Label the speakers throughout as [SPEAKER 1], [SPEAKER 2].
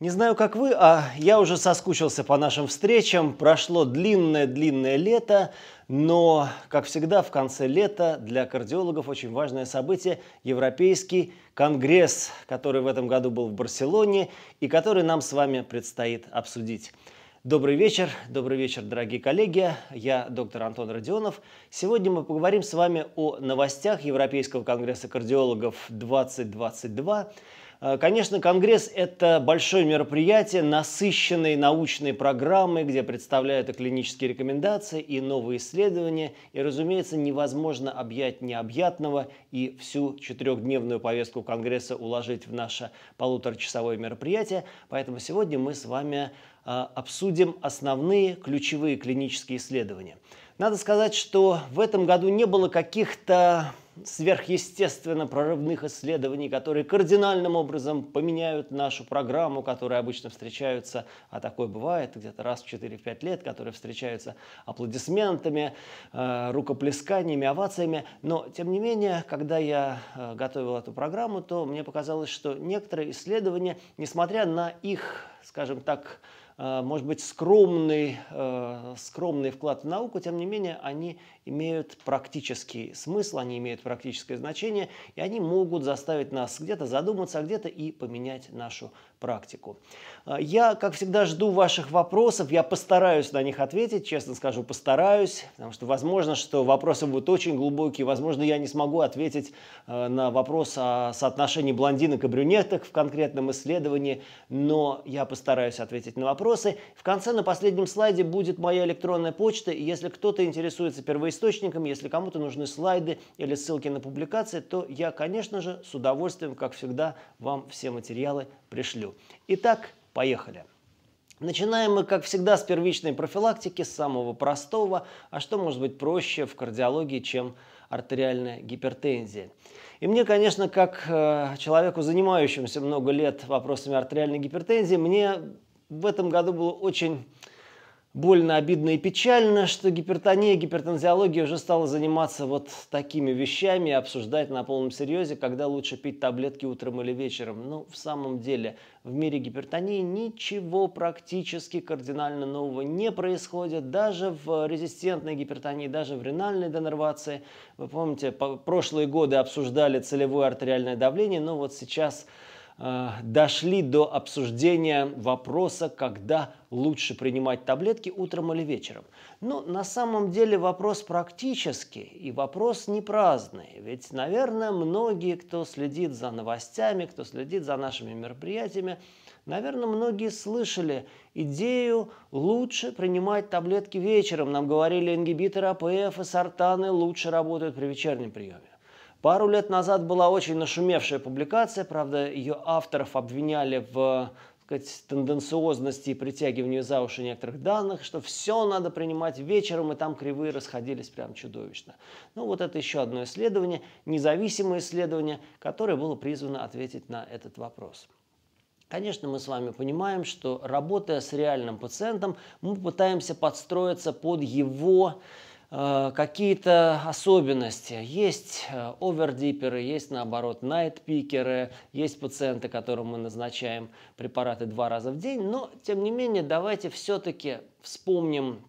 [SPEAKER 1] Не знаю, как вы, а я уже соскучился по нашим встречам. Прошло длинное-длинное лето, но, как всегда, в конце лета для кардиологов очень важное событие – Европейский конгресс, который в этом году был в Барселоне и который нам с вами предстоит обсудить. Добрый вечер, добрый вечер, дорогие коллеги. Я доктор Антон Родионов. Сегодня мы поговорим с вами о новостях Европейского конгресса кардиологов 2022 Э, конечно, Конгресс – это большое мероприятие, насыщенное научной программой, где представляют и клинические рекомендации, и новые исследования. И, разумеется, невозможно объять необъятного и всю четырехдневную повестку Конгресса уложить в наше полуторачасовое мероприятие. Поэтому сегодня мы с вами э, обсудим основные ключевые клинические исследования. Надо сказать, что в этом году не было каких-то сверхъестественно прорывных исследований, которые кардинальным образом поменяют нашу программу, которые обычно встречаются, а такое бывает где-то раз в 4-5 лет, которые встречаются аплодисментами, э, рукоплесканиями, овациями. Но, тем не менее, когда я э, готовил эту программу, то мне показалось, что некоторые исследования, несмотря на их, скажем так, Э, может быть, скромный, э, скромный вклад в науку, тем не менее, они имеют практический смысл, они имеют практическое значение, и они могут заставить нас где-то задуматься, а где-то и поменять нашу практику. А, я, как всегда, жду ваших вопросов. Я постараюсь на них ответить, честно скажу, постараюсь, потому что возможно, что вопросы будут очень глубокие. Возможно, я не смогу ответить а, на вопрос о соотношении блондинок и брюнеток в конкретном исследовании, но я постараюсь ответить на вопросы. В конце, на последнем слайде, будет моя электронная почта. если кто-то интересуется первоисточником, если кому-то нужны слайды или ссылки на публикации, то я, конечно же, с удовольствием, как всегда, вам все материалы пришлю. Итак, поехали. Начинаем мы, как всегда, с первичной профилактики, с самого простого, а что может быть проще в кардиологии, чем артериальная гипертензия. И мне, конечно, как э, человеку, занимающемуся много лет вопросами артериальной гипертензии, мне в этом году было очень больно, обидно и печально, что гипертония, гипертензиология уже стала заниматься вот такими вещами, обсуждать на полном серьезе, когда лучше пить таблетки утром или вечером. Но ну, в самом деле, в мире гипертонии ничего практически кардинально нового не происходит, даже в резистентной гипертонии, даже в ренальной денервации. Вы помните, прошлые годы обсуждали целевое артериальное давление, но вот сейчас а, дошли до обсуждения вопроса, когда лучше принимать таблетки утром или вечером. Но ну, на самом деле вопрос практический и вопрос не праздный. Ведь, наверное, многие, кто следит за новостями, кто следит за нашими мероприятиями, наверное, многие слышали идею лучше принимать таблетки вечером. Нам говорили, ингибиторы АПФ и сортаны лучше работают при вечернем приеме. Пару лет назад была очень нашумевшая публикация, правда, ее авторов обвиняли в сказать, тенденциозности и притягивании за уши некоторых данных, что все надо принимать вечером, и там кривые расходились прям чудовищно. Ну вот это еще одно исследование, независимое исследование, которое было призвано ответить на этот вопрос. Конечно, мы с вами понимаем, что работая с реальным пациентом, мы пытаемся подстроиться под его Э, какие-то особенности. Есть э, овердиперы, есть наоборот найтпикеры, есть пациенты, которым мы назначаем препараты два раза в день, но тем не менее давайте все-таки вспомним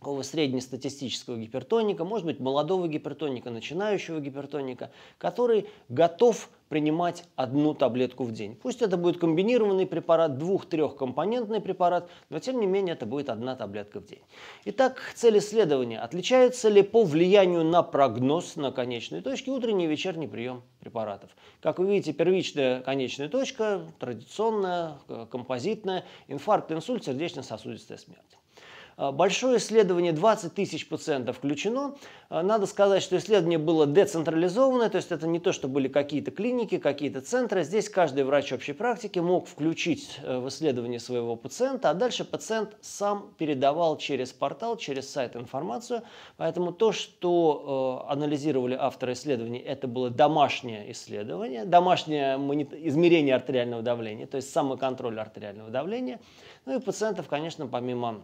[SPEAKER 1] такого среднестатистического гипертоника, может быть, молодого гипертоника, начинающего гипертоника, который готов принимать одну таблетку в день. Пусть это будет комбинированный препарат, двух-трехкомпонентный препарат, но тем не менее это будет одна таблетка в день. Итак, цель исследования. Отличается ли по влиянию на прогноз на конечной точке утренний и вечерний прием препаратов? Как вы видите, первичная конечная точка, традиционная, композитная, инфаркт, инсульт, сердечно-сосудистая смерть. Э, большое исследование 20 тысяч пациентов включено. Э, надо сказать, что исследование было децентрализованное, то есть это не то, что были какие-то клиники, какие-то центры. Здесь каждый врач общей практики мог включить э, в исследование своего пациента, а дальше пациент сам передавал через портал, через сайт информацию. Поэтому то, что анализировали авторы исследования, это было домашнее исследование, домашнее измерение артериального давления, то есть самоконтроль артериального давления. Ну и пациентов, конечно, помимо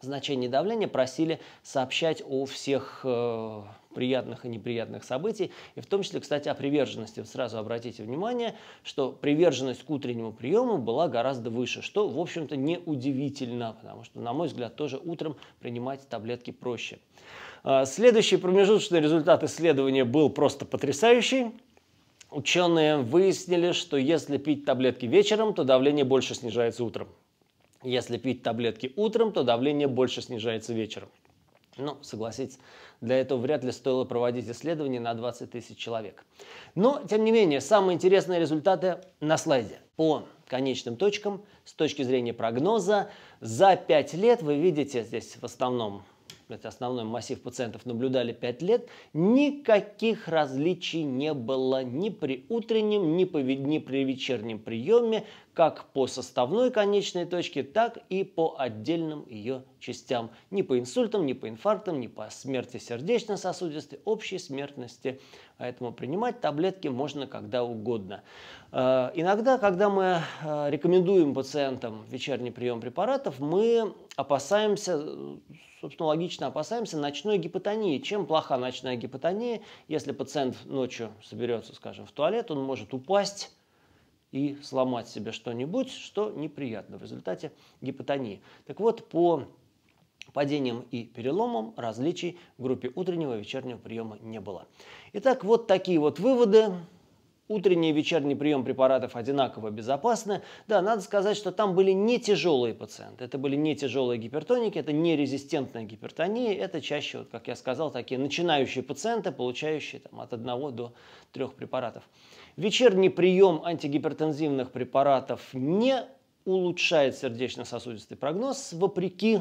[SPEAKER 1] значение давления просили сообщать о всех э, приятных и неприятных событий, и в том числе, кстати, о приверженности. Сразу обратите внимание, что приверженность к утреннему приему была гораздо выше, что, в общем-то, неудивительно, потому что, на мой взгляд, тоже утром принимать таблетки проще. Э, следующий промежуточный результат исследования был просто потрясающий. Ученые выяснили, что если пить таблетки вечером, то давление больше снижается утром. Если пить таблетки утром, то давление больше снижается вечером. Ну, согласитесь, для этого вряд ли стоило проводить исследования на 20 тысяч человек. Но, тем не менее, самые интересные результаты на слайде. По конечным точкам, с точки зрения прогноза, за 5 лет вы видите здесь в основном это основной массив пациентов, наблюдали 5 лет, никаких различий не было ни при утреннем, ни, по, ни при вечернем приеме, как по составной конечной точке, так и по отдельным ее частям. Ни по инсультам, ни по инфарктам, ни по смерти сердечно-сосудистой, общей смертности. Поэтому принимать таблетки можно когда угодно. Э, иногда, когда мы э, рекомендуем пациентам вечерний прием препаратов, мы опасаемся, собственно, логично опасаемся ночной гипотонии. Чем плоха ночная гипотония? Если пациент ночью соберется, скажем, в туалет, он может упасть и сломать себе что-нибудь, что неприятно в результате гипотонии. Так вот, по падением и переломом различий в группе утреннего и вечернего приема не было. Итак, вот такие вот выводы утренний и вечерний прием препаратов одинаково безопасны. Да, надо сказать, что там были не тяжелые пациенты. Это были не тяжелые гипертоники, это не резистентная гипертония. Это чаще, вот, как я сказал, такие начинающие пациенты, получающие там, от одного до трех препаратов. Вечерний прием антигипертензивных препаратов не улучшает сердечно-сосудистый прогноз, вопреки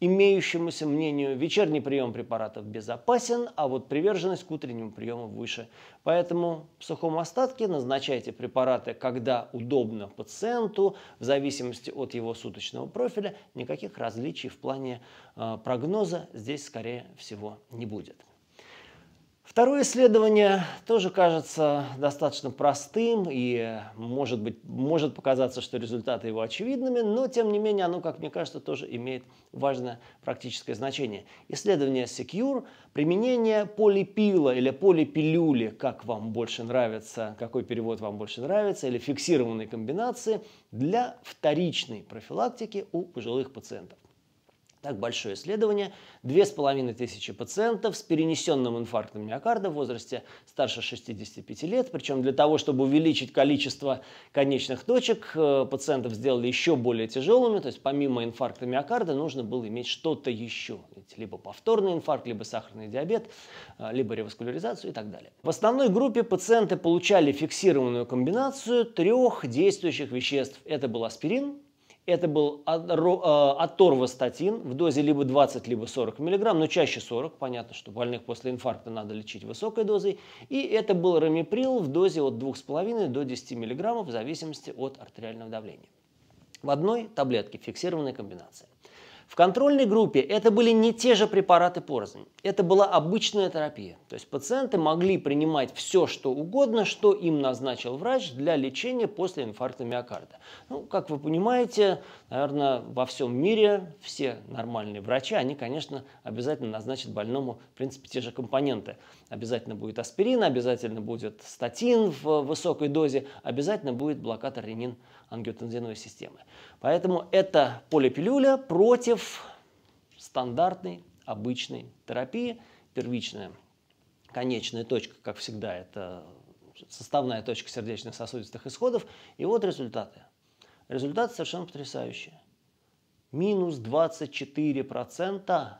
[SPEAKER 1] имеющемуся мнению, вечерний прием препаратов безопасен, а вот приверженность к утреннему приему выше. Поэтому в сухом остатке назначайте препараты, когда удобно пациенту, в зависимости от его суточного профиля. Никаких различий в плане а, прогноза здесь, скорее всего, не будет. Второе исследование тоже кажется достаточно простым и может, быть, может показаться, что результаты его очевидными, но тем не менее оно, как мне кажется, тоже имеет важное практическое значение. Исследование Secure, применение полипила или полипилюли, как вам больше нравится, какой перевод вам больше нравится, или фиксированной комбинации для вторичной профилактики у пожилых пациентов. Так, большое исследование. 2500 пациентов с перенесенным инфарктом миокарда в возрасте старше 65 лет. Причем для того, чтобы увеличить количество конечных точек, э, пациентов сделали еще более тяжелыми. То есть помимо инфаркта миокарда нужно было иметь что-то еще. Ведь либо повторный инфаркт, либо сахарный диабет, э, либо реваскуляризацию и так далее. В основной группе пациенты получали фиксированную комбинацию трех действующих веществ. Это был аспирин, это был э, аторвостатин в дозе либо 20, либо 40 мг, но чаще 40, понятно, что больных после инфаркта надо лечить высокой дозой. И это был рамиприл в дозе от 2,5 до 10 мг в зависимости от артериального давления. В одной таблетке фиксированная комбинация. В контрольной группе это были не те же препараты порознь. Это была обычная терапия. То есть пациенты могли принимать все, что угодно, что им назначил врач для лечения после инфаркта миокарда. Ну, как вы понимаете, наверное, во всем мире все нормальные врачи, они, конечно, обязательно назначат больному, в принципе, те же компоненты. Обязательно будет аспирин, обязательно будет статин в высокой дозе, обязательно будет блокатор ренин-2 ангиотензиновой системы. Поэтому это полипилюля против стандартной обычной терапии. Первичная конечная точка, как всегда, это составная точка сердечно-сосудистых исходов. И вот результаты. Результаты совершенно потрясающие. Минус 24%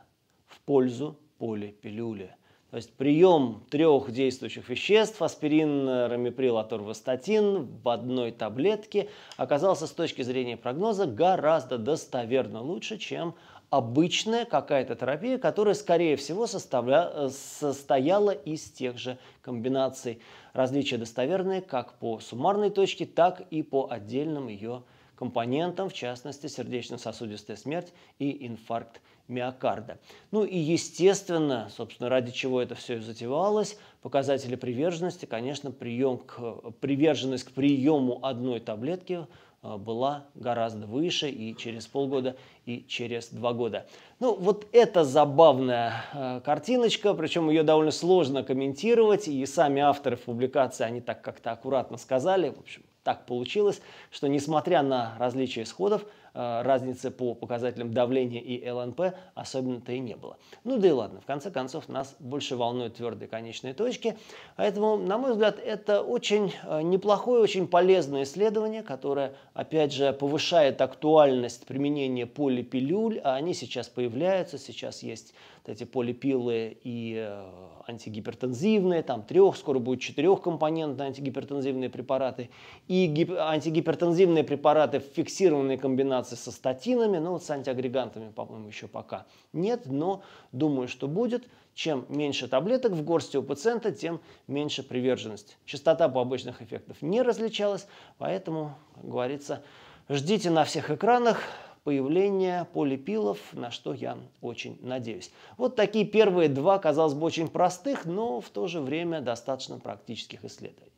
[SPEAKER 1] в пользу полипилюли. То есть прием трех действующих веществ, аспирин, рамиприл, аторвастатин, в одной таблетке оказался с точки зрения прогноза гораздо достоверно лучше, чем обычная какая-то терапия, которая, скорее всего, составля... состояла из тех же комбинаций. Различия достоверные как по суммарной точке, так и по отдельным ее компонентам, в частности, сердечно-сосудистая смерть и инфаркт миокарда. Ну и, естественно, собственно, ради чего это все и затевалось, показатели приверженности, конечно, прием к, приверженность к приему одной таблетки э, была гораздо выше и через полгода, и через два года. Ну, вот это забавная э, картиночка, причем ее довольно сложно комментировать, и сами авторы публикации, они так как-то аккуратно сказали, в общем, так получилось, что несмотря на различия исходов, э, разницы по показателям давления и ЛНП особенно-то и не было. Ну да и ладно, в конце концов нас больше волнуют твердые конечные точки, поэтому, на мой взгляд, это очень э, неплохое, очень полезное исследование, которое, опять же, повышает актуальность применения полипилюль, а они сейчас появляются, сейчас есть эти полипилы и э, антигипертензивные, там трех, скоро будет четырехкомпонентные антигипертензивные препараты, и гип- антигипертензивные препараты в фиксированной комбинации со статинами, ну вот с антиагрегантами, по-моему, еще пока нет, но думаю, что будет. Чем меньше таблеток в горсти у пациента, тем меньше приверженность. Частота по обычных эффектов не различалась, поэтому, как говорится, ждите на всех экранах, появления полипилов, на что я очень надеюсь. Вот такие первые два, казалось бы, очень простых, но в то же время достаточно практических исследований.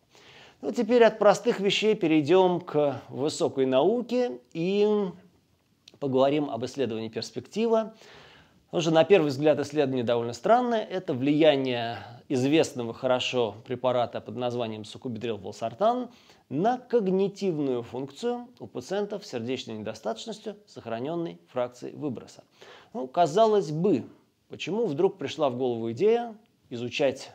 [SPEAKER 1] Ну, теперь от простых вещей перейдем к высокой науке и поговорим об исследовании перспектива. Потому что, на первый взгляд, исследование довольно странное. Это влияние известного хорошо препарата под названием сукубитрил волсартан на когнитивную функцию у пациентов с сердечной недостаточностью сохраненной фракции выброса. Ну, казалось бы, почему вдруг пришла в голову идея изучать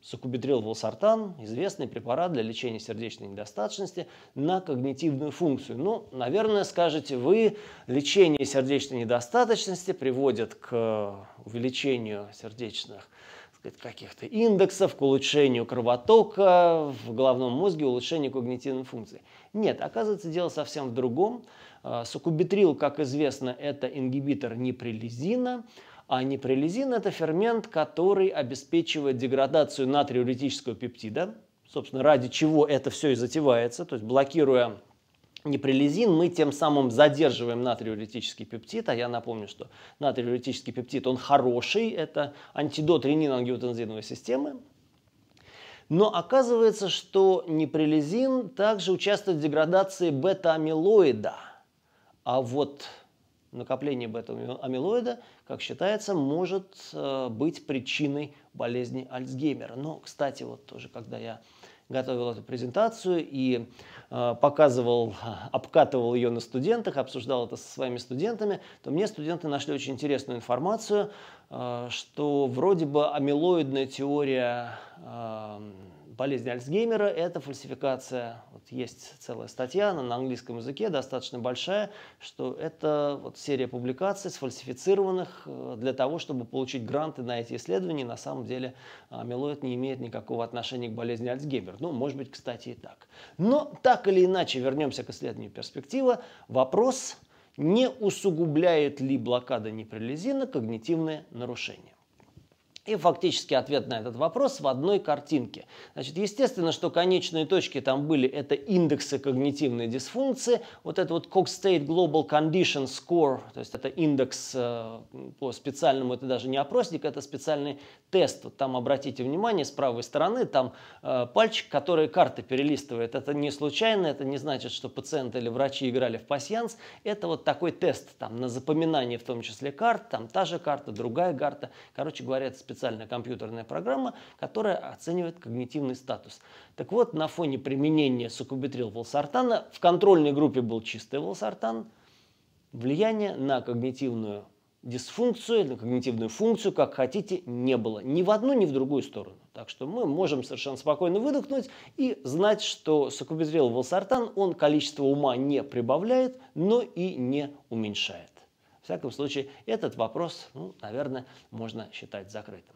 [SPEAKER 1] Сукубитрил волсартан – известный препарат для лечения сердечной недостаточности на когнитивную функцию. Ну, наверное, скажете вы, лечение сердечной недостаточности приводит к увеличению сердечных каких-то индексов, к улучшению кровотока в головном мозге, улучшению когнитивной функции. Нет, оказывается, дело совсем в другом. Э, Сукубитрил, как известно, это ингибитор ниприлизина – а нипрелизин – это фермент, который обеспечивает деградацию натриуретического пептида, собственно, ради чего это все и затевается, то есть блокируя неприлизин, мы тем самым задерживаем натриуретический пептид, а я напомню, что натриуретический пептид, он хороший, это антидот ренин-ангиотензиновой системы, но оказывается, что неприлизин также участвует в деградации бета-амилоида, а вот накопление бета-амилоида, как считается, может э, быть причиной болезни Альцгеймера. Но, кстати, вот тоже, когда я готовил эту презентацию и э, показывал, обкатывал ее на студентах, обсуждал это со своими студентами, то мне студенты нашли очень интересную информацию, э, что вроде бы амилоидная теория болезнь Альцгеймера – это фальсификация. Вот есть целая статья, она на английском языке, достаточно большая, что это вот серия публикаций сфальсифицированных э, для того, чтобы получить гранты на эти исследования. На самом деле амилоид э, не имеет никакого отношения к болезни Альцгеймера. Ну, может быть, кстати, и так. Но так или иначе, вернемся к исследованию перспектива. Вопрос, не усугубляет ли блокада неприлизина когнитивные нарушения. И фактически ответ на этот вопрос в одной картинке. Значит, естественно, что конечные точки там были это индексы когнитивной дисфункции, вот это вот Cox State Global Condition Score, то есть это индекс э, по специальному, это даже не опросник, это специальный тест. Вот там обратите внимание, с правой стороны там э, пальчик, который карты перелистывает. Это не случайно, это не значит, что пациенты или врачи играли в пасьянс. Это вот такой тест там на запоминание в том числе карт, там та же карта, другая карта. Короче говоря, это специальный специальная компьютерная программа, которая оценивает когнитивный статус. Так вот, на фоне применения сукубитрил волсартана в контрольной группе был чистый волсартан, влияние на когнитивную дисфункцию, на когнитивную функцию, как хотите, не было. Ни в одну, ни в другую сторону. Так что мы можем совершенно спокойно выдохнуть и знать, что сакубитрил волсартан, он количество ума не прибавляет, но и не уменьшает всяком случае, этот вопрос, ну, наверное, можно считать закрытым.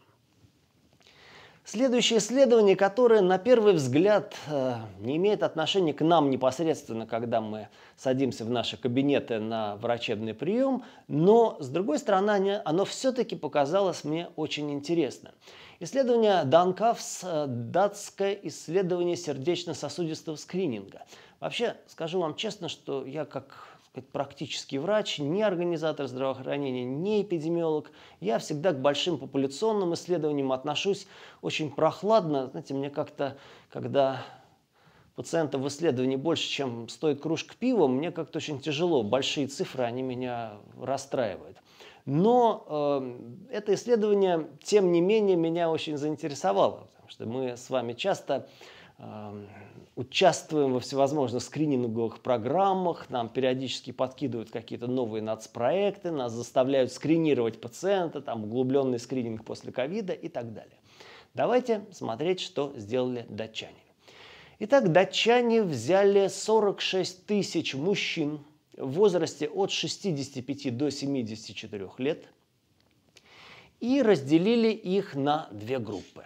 [SPEAKER 1] Следующее исследование, которое на первый взгляд э, не имеет отношения к нам непосредственно, когда мы садимся в наши кабинеты на врачебный прием, но, с другой стороны, оно все-таки показалось мне очень интересным. Исследование Данкавс э, – датское исследование сердечно-сосудистого скрининга. Вообще, скажу вам честно, что я как сказать, практический врач, не организатор здравоохранения, не эпидемиолог. Я всегда к большим популяционным исследованиям отношусь очень прохладно. Знаете, мне как-то, когда пациентов в исследовании больше, чем стоит кружка пива, мне как-то очень тяжело. Большие цифры, они меня расстраивают. Но э, это исследование, тем не менее, меня очень заинтересовало, потому что мы с вами часто Эм, участвуем во всевозможных скрининговых программах, нам периодически подкидывают какие-то новые нацпроекты, нас заставляют скринировать пациента, там углубленный скрининг после ковида и так далее. Давайте смотреть, что сделали датчане. Итак, датчане взяли 46 тысяч мужчин в возрасте от 65 до 74 лет и разделили их на две группы.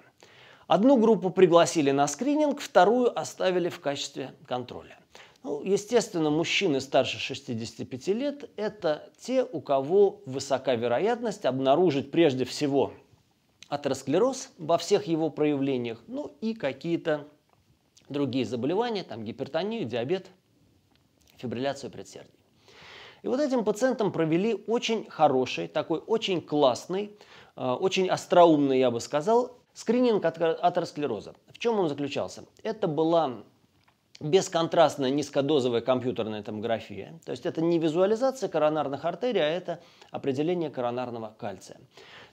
[SPEAKER 1] Одну группу пригласили на скрининг, вторую оставили в качестве контроля. Ну, естественно, мужчины старше 65 лет – это те, у кого высока вероятность обнаружить прежде всего атеросклероз во всех его проявлениях, ну и какие-то другие заболевания, там гипертонию, диабет, фибрилляцию предсердий. И вот этим пациентам провели очень хороший, такой очень классный, э, очень остроумный, я бы сказал, Скрининг атеросклероза. В чем он заключался? Это была бесконтрастная низкодозовая компьютерная томография. То есть это не визуализация коронарных артерий, а это определение коронарного кальция.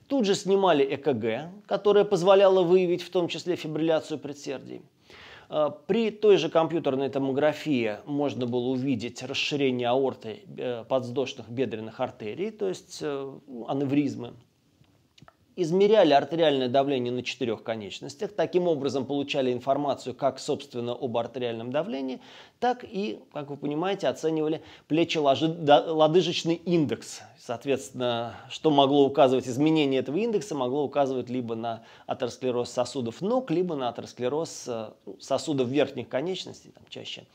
[SPEAKER 1] Тут же снимали ЭКГ, которое позволяло выявить в том числе фибрилляцию предсердий. А, при той же компьютерной томографии можно было увидеть расширение аорты э, подвздошных бедренных артерий, то есть э, ну, аневризмы измеряли артериальное давление на четырех конечностях, таким образом получали информацию как, собственно, об артериальном давлении, так и, как вы понимаете, оценивали плечелодыжечный индекс. Соответственно, что могло указывать изменение этого индекса, могло указывать либо на атеросклероз сосудов ног, либо на атеросклероз э, ну, сосудов верхних конечностей, там чаще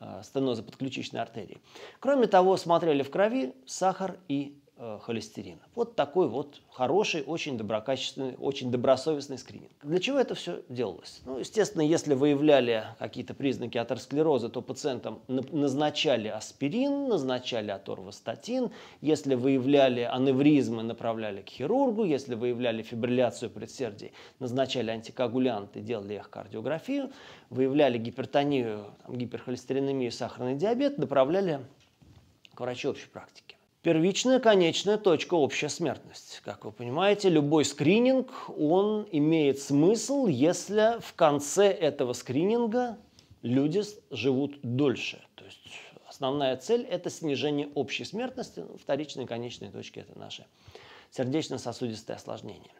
[SPEAKER 1] э, стеноза подключичной артерии. Кроме того, смотрели в крови сахар и Э, холестерина. Вот такой вот хороший, очень доброкачественный, очень добросовестный скрининг. Для чего это все делалось? Ну, естественно, если выявляли какие-то признаки атеросклероза, то пациентам назначали аспирин, назначали аторвастатин. Если выявляли аневризмы, направляли к хирургу. Если выявляли фибрилляцию предсердий, назначали антикоагулянты, делали их кардиографию. Выявляли гипертонию, там, гиперхолестеринемию, сахарный диабет, направляли к врачу общей практики. Первичная конечная точка – общая смертность. Как вы понимаете, любой скрининг, он имеет смысл, если в конце этого скрининга люди живут дольше. То есть основная цель – это снижение общей смертности. Ну, вторичные конечные точки – это наши сердечно-сосудистые осложнения.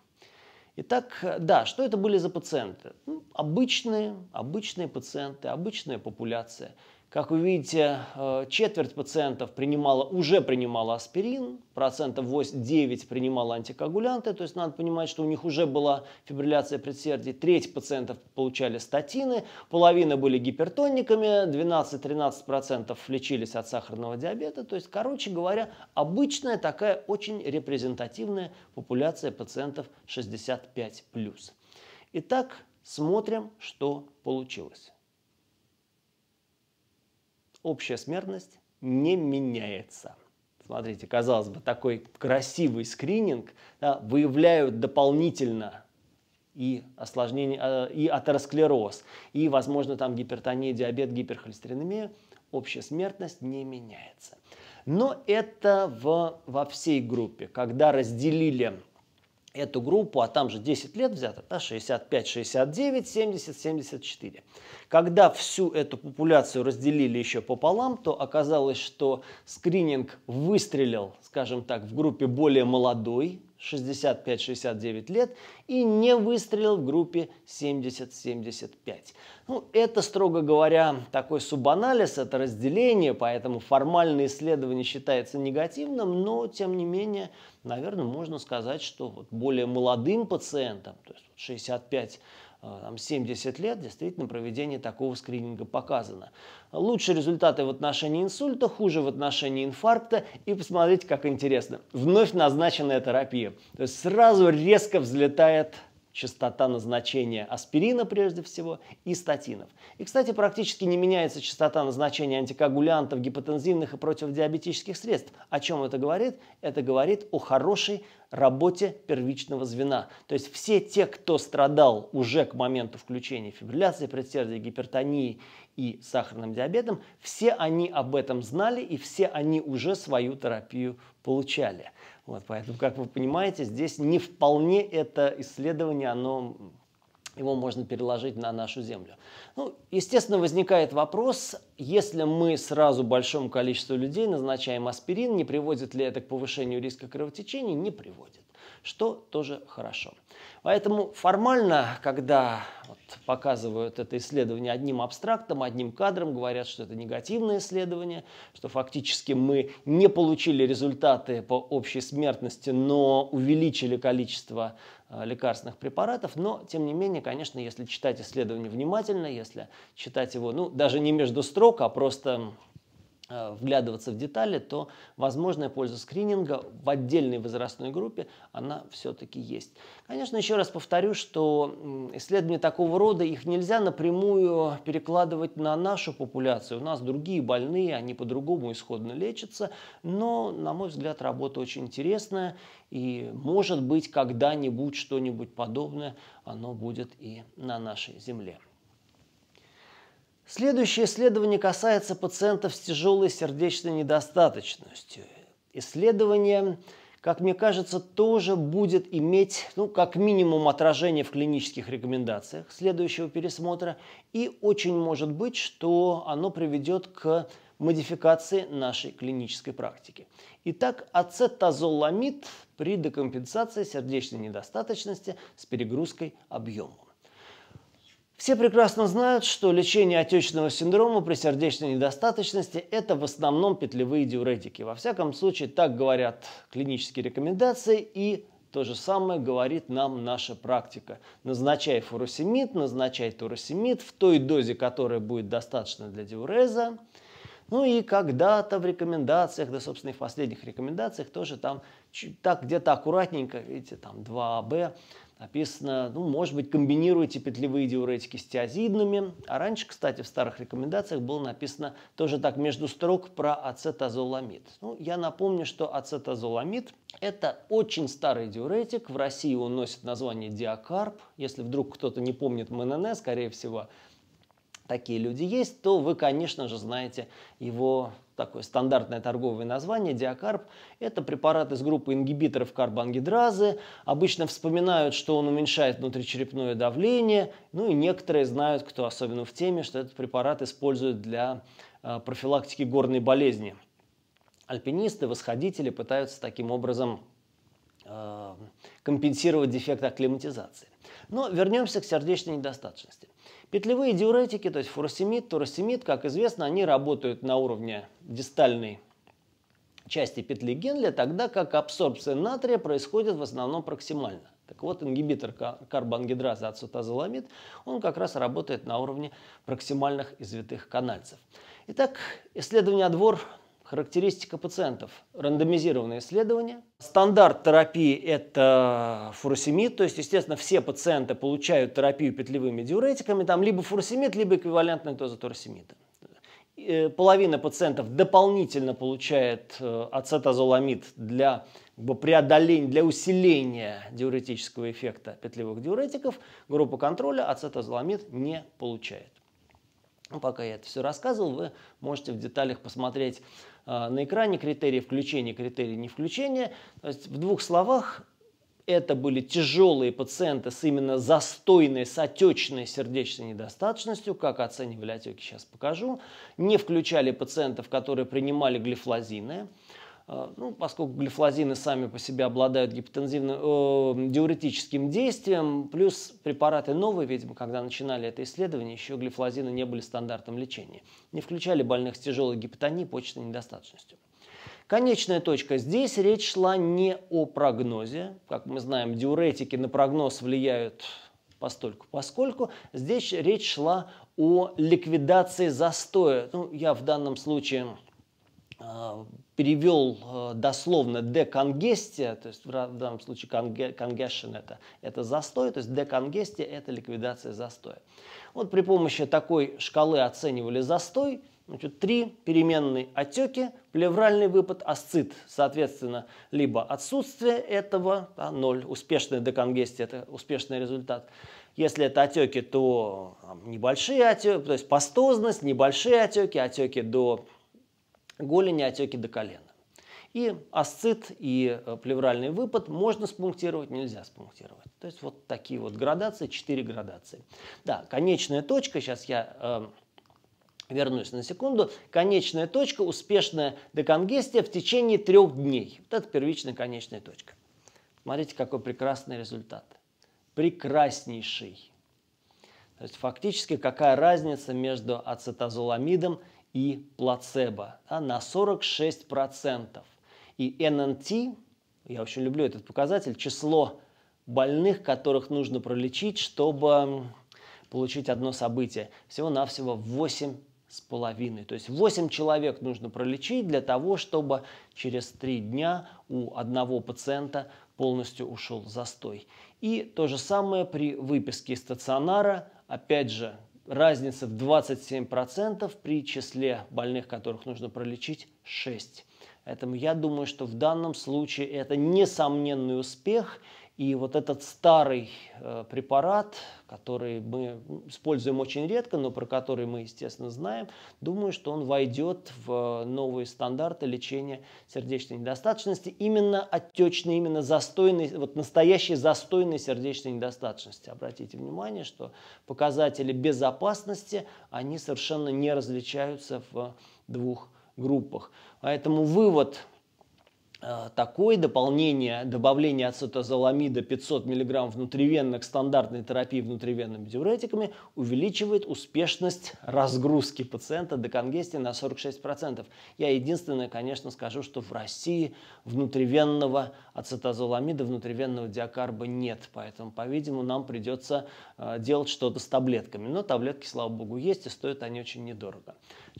[SPEAKER 1] Итак, да, что это были за пациенты? Ну, обычные, обычные пациенты, обычная популяция – как вы видите, э, четверть пациентов принимала, уже принимала аспирин, процентов 9 принимала антикоагулянты, то есть надо понимать, что у них уже была фибрилляция предсердий, треть пациентов получали статины, половина были гипертониками, 12-13% лечились от сахарного диабета, то есть, короче говоря, обычная такая очень репрезентативная популяция пациентов 65+. Итак, смотрим, что получилось общая смертность не меняется. Смотрите, казалось бы, такой красивый скрининг да, выявляют дополнительно и осложнение, а, и атеросклероз, и, возможно, там гипертония, диабет, гиперхолестеринемия, общая смертность не меняется. Но это в, во всей группе, когда разделили эту группу, а там же 10 лет взято, да, 65, 69, 70, 74. Когда всю эту популяцию разделили еще пополам, то оказалось, что скрининг выстрелил, скажем так, в группе более молодой, 65-69 лет и не выстрелил в группе 70-75. Ну, это, строго говоря, такой субанализ, это разделение, поэтому формальное исследование считается негативным, но, тем не менее, наверное, можно сказать, что вот более молодым пациентам, то есть 65 а, там, 70 лет действительно проведение такого скрининга показано. Лучшие результаты в отношении инсульта, хуже в отношении инфаркта. И посмотрите, как интересно. Вновь назначенная терапия. То есть сразу резко взлетает частота назначения аспирина прежде всего и статинов. И, кстати, практически не меняется частота назначения антикоагулянтов, гипотензивных и противодиабетических средств. О чем это говорит? Это говорит о хорошей работе первичного звена. То есть все те, кто страдал уже к моменту включения фибрилляции, предсердия, гипертонии и сахарным диабетом, все они об этом знали и все они уже свою терапию получали. Вот, поэтому, как вы понимаете, здесь не вполне это исследование, оно его можно переложить на нашу землю. Ну, естественно, возникает вопрос, если мы сразу большому количеству людей назначаем аспирин, не приводит ли это к повышению риска кровотечения? Не приводит, что тоже хорошо. Поэтому формально, когда показывают это исследование одним абстрактом, одним кадром, говорят, что это негативное исследование, что фактически мы не получили результаты по общей смертности, но увеличили количество э, лекарственных препаратов, но, тем не менее, конечно, если читать исследование внимательно, если читать его, ну, даже не между строк, а просто Э, вглядываться в детали, то возможная польза скрининга в отдельной возрастной группе, она все-таки есть. Конечно, еще раз повторю, что исследования такого рода, их нельзя напрямую перекладывать на нашу популяцию. У нас другие больные, они по-другому исходно лечатся, но, на мой взгляд, работа очень интересная, и, может быть, когда-нибудь что-нибудь подобное, оно будет и на нашей земле. Следующее исследование касается пациентов с тяжелой сердечной недостаточностью. Исследование, как мне кажется, тоже будет иметь, ну, как минимум, отражение в клинических рекомендациях следующего пересмотра. И очень может быть, что оно приведет к модификации нашей клинической практики. Итак, ацетазоламид при декомпенсации сердечной недостаточности с перегрузкой объема. Все прекрасно знают, что лечение отечного синдрома при сердечной недостаточности – это в основном петлевые диуретики. Во всяком случае, так говорят клинические рекомендации и то же самое говорит нам наша практика. Назначай фуросемид, назначай туросемид в той дозе, которая будет достаточно для диуреза. Ну и когда-то в рекомендациях, да, собственно, и в последних рекомендациях тоже там так где-то аккуратненько, видите, там 2АБ, Написано, ну, может быть, комбинируйте петлевые диуретики с тиазидными. А раньше, кстати, в старых рекомендациях было написано тоже так между строк про ацетазоламид. Ну, я напомню, что ацетазоламид – это очень старый диуретик. В России он носит название диакарп. Если вдруг кто-то не помнит МНН, скорее всего, такие люди есть, то вы, конечно же, знаете его такое стандартное торговое название, диакарб, это препарат из группы ингибиторов карбангидразы. Обычно вспоминают, что он уменьшает внутричерепное давление, ну и некоторые знают, кто особенно в теме, что этот препарат используют для э, профилактики горной болезни. Альпинисты, восходители пытаются таким образом э, компенсировать дефект акклиматизации. Но вернемся к сердечной недостаточности. Петлевые диуретики, то есть фуросемид, туросемид, как известно, они работают на уровне дистальной части петли Генли, тогда как абсорбция натрия происходит в основном проксимально. Так вот, ингибитор карбонгидраза ацетазоламид, он как раз работает на уровне проксимальных извитых канальцев. Итак, исследование двор Характеристика пациентов. Рандомизированное исследование. Стандарт терапии – это фуросемид, то есть, естественно, все пациенты получают терапию петлевыми диуретиками, там либо фуросемид, либо эквивалентная доза торосемида. Э, половина пациентов дополнительно получает э, ацетазоламид для преодоления, для усиления диуретического эффекта петлевых диуретиков. Группа контроля ацетазоламид не получает. Ну, пока я это все рассказывал, вы можете в деталях посмотреть а, на экране критерии включения, критерии не включения. То есть в двух словах это были тяжелые пациенты с именно застойной, с отечной сердечной недостаточностью, как оценивали отеки, сейчас покажу. Не включали пациентов, которые принимали глифлозины. А, ну, поскольку глифлозины сами по себе обладают гипотензивным э, диуретическим действием, плюс препараты новые, видимо, когда начинали это исследование, еще глифлозины не были стандартом лечения. Не включали больных с тяжелой гипотонией, почечной недостаточностью. Конечная точка. Здесь речь шла не о прогнозе. Как мы знаем, диуретики на прогноз влияют постольку, поскольку здесь речь шла о ликвидации застоя. Ну, я в данном случае Э, перевел э, дословно деконгестия, то есть в данном случае congestion это, это застой, то есть деконгестия это ликвидация застоя. Вот при помощи такой шкалы оценивали застой, значит, три переменные отеки, плевральный выпад, асцит, соответственно, либо отсутствие этого, да, 0, успешная деконгестия, это успешный результат, если это отеки, то там, небольшие отеки, то есть пастозность, небольшие отеки, отеки до голени, отеки до колена. И асцит и э, плевральный выпад можно спунктировать, нельзя спунктировать. То есть вот такие вот градации, 4 градации. Да, конечная точка, сейчас я э, вернусь на секунду. Конечная точка, успешная деконгестия в течение трех дней. Вот это первичная конечная точка. Смотрите, какой прекрасный результат. Прекраснейший. То есть фактически какая разница между ацетазоламидом и и плацебо да, на 46%. И NNT, я очень люблю этот показатель, число больных, которых нужно пролечить, чтобы получить одно событие. Всего-навсего 8 с половиной. То есть 8 человек нужно пролечить для того, чтобы через 3 дня у одного пациента полностью ушел застой. И то же самое при выписке из стационара. Опять же, разница в 27% при числе больных, которых нужно пролечить, 6. Поэтому я думаю, что в данном случае это несомненный успех – и вот этот старый э, препарат, который мы используем очень редко, но про который мы, естественно, знаем, думаю, что он войдет в э, новые стандарты лечения сердечной недостаточности, именно отечной, именно застойной, вот настоящей застойной сердечной недостаточности. Обратите внимание, что показатели безопасности, они совершенно не различаются в двух группах. Поэтому вывод – Э, такое дополнение, добавление ацетазоламида 500 мг внутривенно к стандартной терапии внутривенными диуретиками увеличивает успешность разгрузки пациента до конгестии на 46%. Я единственное, конечно, скажу, что в России внутривенного ацетазоламида внутривенного диакарба нет. Поэтому, по-видимому, нам придется э, делать что-то с таблетками. Но таблетки, слава богу, есть и стоят они очень недорого.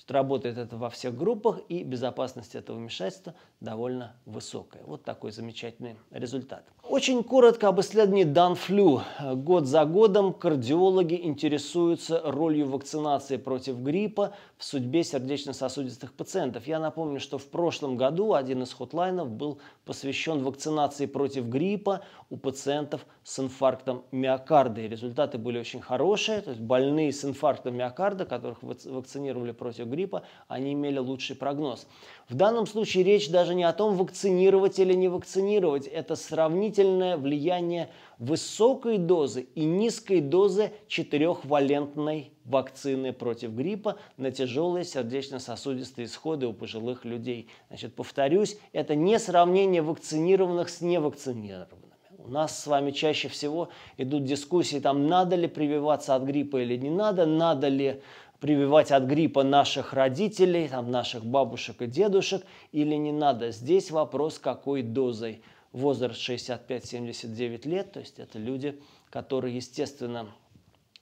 [SPEAKER 1] Работает это во всех группах и безопасность этого вмешательства довольно высокая. Вот такой замечательный результат. Очень коротко об исследовании Данфлю. Год за годом кардиологи интересуются ролью вакцинации против гриппа в судьбе сердечно-сосудистых пациентов. Я напомню, что в прошлом году один из хотлайнов был посвящен вакцинации против гриппа у пациентов с инфарктом миокарда. И результаты были очень хорошие. То есть больные с инфарктом миокарда, которых вакцинировали против гриппа, они имели лучший прогноз. В данном случае речь даже не о том, вакцинировать или не вакцинировать. Это сравнительное влияние высокой дозы и низкой дозы четырехвалентной вакцины против гриппа на тяжелые сердечно-сосудистые исходы у пожилых людей. Значит, повторюсь, это не сравнение вакцинированных с невакцинированными. У нас с вами чаще всего идут дискуссии, там, надо ли прививаться от гриппа или не надо, надо ли прививать от гриппа наших родителей, там, наших бабушек и дедушек или не надо. Здесь вопрос, какой дозой. Возраст 65-79 лет, то есть это люди, которые, естественно,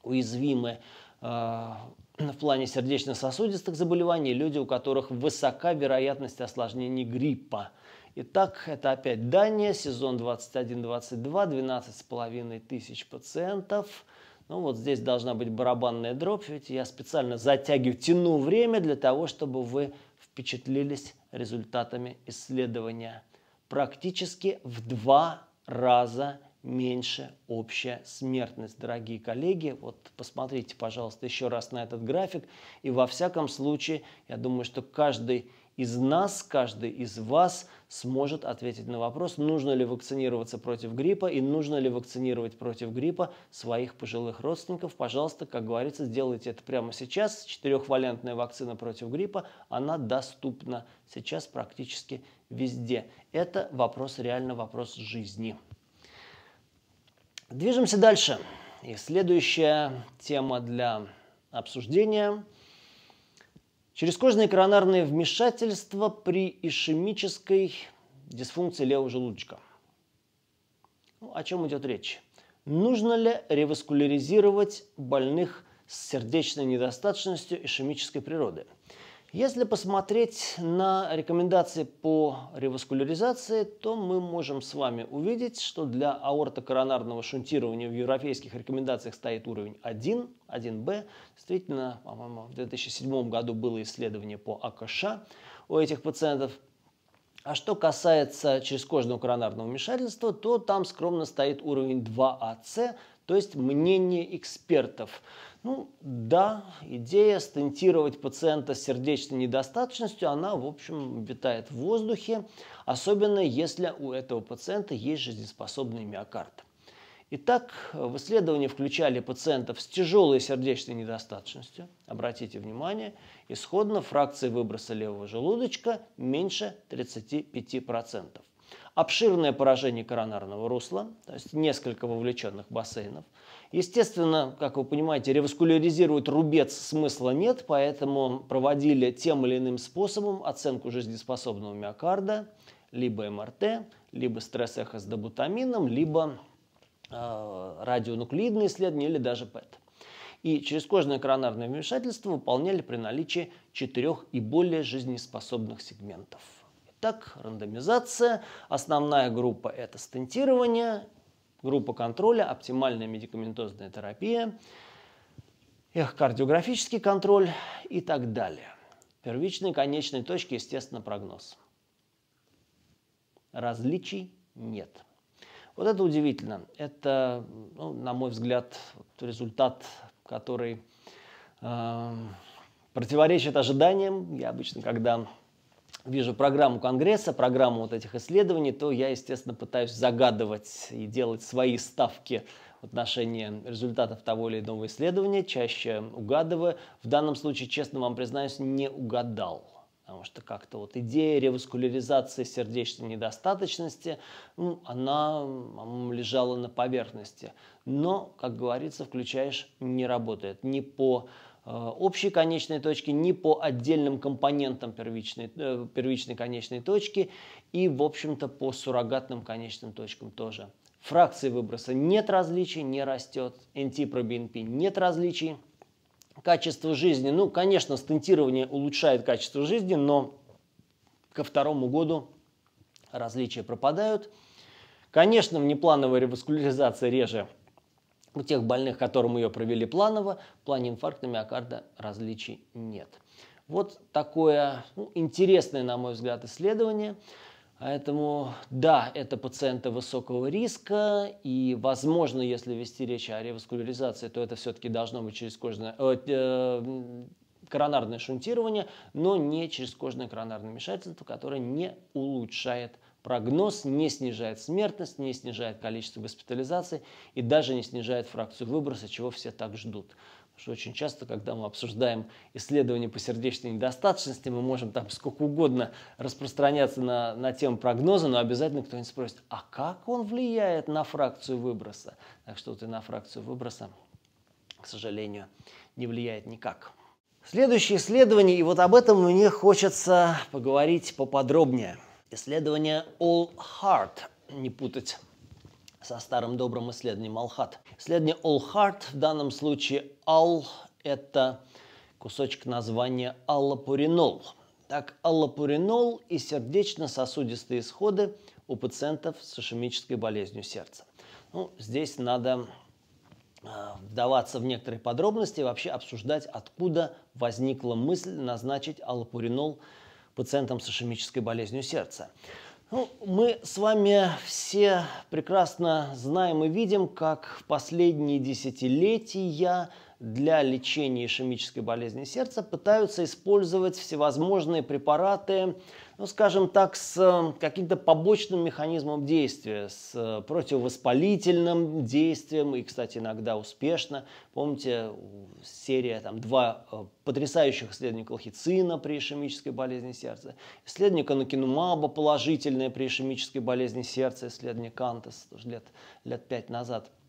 [SPEAKER 1] уязвимы э, в плане сердечно-сосудистых заболеваний, люди, у которых высока вероятность осложнений гриппа. Итак, это опять Дания, сезон 21-22, 12,5 тысяч пациентов – ну вот здесь должна быть барабанная дробь, ведь я специально затягиваю, тяну время для того, чтобы вы впечатлились результатами исследования. Практически в два раза меньше общая смертность, дорогие коллеги. Вот посмотрите, пожалуйста, еще раз на этот график. И во всяком случае, я думаю, что каждый из нас, каждый из вас сможет ответить на вопрос, нужно ли вакцинироваться против гриппа и нужно ли вакцинировать против гриппа своих пожилых родственников. Пожалуйста, как говорится, сделайте это прямо сейчас. Четырехвалентная вакцина против гриппа, она доступна сейчас практически везде. Это вопрос, реально вопрос жизни. Движемся дальше. И следующая тема для обсуждения – Через коронарное вмешательство при ишемической дисфункции левого желудочка. Ну, о чем идет речь? Нужно ли реваскуляризировать больных с сердечной недостаточностью ишемической природы? Если посмотреть на рекомендации по реваскуляризации, то мы можем с вами увидеть, что для аортокоронарного шунтирования в европейских рекомендациях стоит уровень 1, 1 b Действительно, по-моему, в 2007 году было исследование по АКШ у этих пациентов. А что касается чрезкожного коронарного вмешательства, то там скромно стоит уровень 2АС, то есть мнение экспертов. Ну да, идея стентировать пациента с сердечной недостаточностью, она, в общем, витает в воздухе, особенно если у этого пациента есть жизнеспособный миокард. Итак, в исследовании включали пациентов с тяжелой сердечной недостаточностью. Обратите внимание, исходно фракция выброса левого желудочка меньше 35%. Обширное поражение коронарного русла, то есть несколько вовлеченных бассейнов. Естественно, как вы понимаете, реваскуляризировать рубец смысла нет, поэтому проводили тем или иным способом оценку жизнеспособного миокарда, либо МРТ, либо стресс-эхо с добутамином, либо э, радионуклеидные исследования или даже ПЭТ и черезкожное коронарное вмешательство выполняли при наличии четырех и более жизнеспособных сегментов. Так, рандомизация. Основная группа – это стентирование. Группа контроля – оптимальная медикаментозная терапия, кардиографический контроль и так далее. Первичные конечные точки, естественно, прогноз. Различий нет. Вот это удивительно. Это, ну, на мой взгляд, результат, который э, противоречит ожиданиям. Я обычно, когда вижу программу Конгресса, программу вот этих исследований, то я, естественно, пытаюсь загадывать и делать свои ставки в отношении результатов того или иного исследования, чаще угадываю. В данном случае, честно вам признаюсь, не угадал. Потому что как-то вот идея реваскуляризации сердечной недостаточности, ну, она лежала на поверхности. Но, как говорится, включаешь, не работает. Не по Э, общей конечной точки, ни по отдельным компонентам первичной, э, первичной конечной точки и, в общем-то, по суррогатным конечным точкам тоже. Фракции выброса нет различий, не растет. NT про BNP нет различий. Качество жизни, ну, конечно, стентирование улучшает качество жизни, но ко второму году различия пропадают. Конечно, внеплановая реваскуляризация реже – у тех больных, которым ее провели планово, в плане инфаркта миокарда различий нет. Вот такое ну, интересное, на мой взгляд, исследование. Поэтому, да, это пациенты высокого риска, и, возможно, если вести речь о реваскуляризации, то это все-таки должно быть через кожное, э, э, коронарное шунтирование, но не через кожное коронарное вмешательство, которое не улучшает прогноз, не снижает смертность, не снижает количество госпитализаций и даже не снижает фракцию выброса, чего все так ждут. Потому что очень часто, когда мы обсуждаем исследования по сердечной недостаточности, мы можем там сколько угодно распространяться на, на тему прогноза, но обязательно кто-нибудь спросит, а как он влияет на фракцию выброса? Так что ты на фракцию выброса, к сожалению, не влияет никак. Следующее исследование, и вот об этом мне хочется поговорить поподробнее – Исследование All Heart, не путать со старым добрым исследованием Heart. Исследование All Heart в данном случае All – это кусочек названия аллопуринол. Так, аллопуринол и сердечно-сосудистые исходы у пациентов с ишемической болезнью сердца. Ну, здесь надо а, вдаваться в некоторые подробности и вообще обсуждать, откуда возникла мысль назначить аллопуринол – пациентам с ишемической болезнью сердца. Ну, мы с вами все прекрасно знаем и видим, как в последние десятилетия для лечения ишемической болезни сердца пытаются использовать всевозможные препараты ну, скажем так, с э, каким-то побочным механизмом действия, с э, противовоспалительным действием, и, кстати, иногда успешно. Помните, серия там два э, потрясающих исследования колхицина при ишемической болезни сердца, исследование канукинумаба положительное при ишемической болезни сердца, исследование Кантес лет, лет пять назад –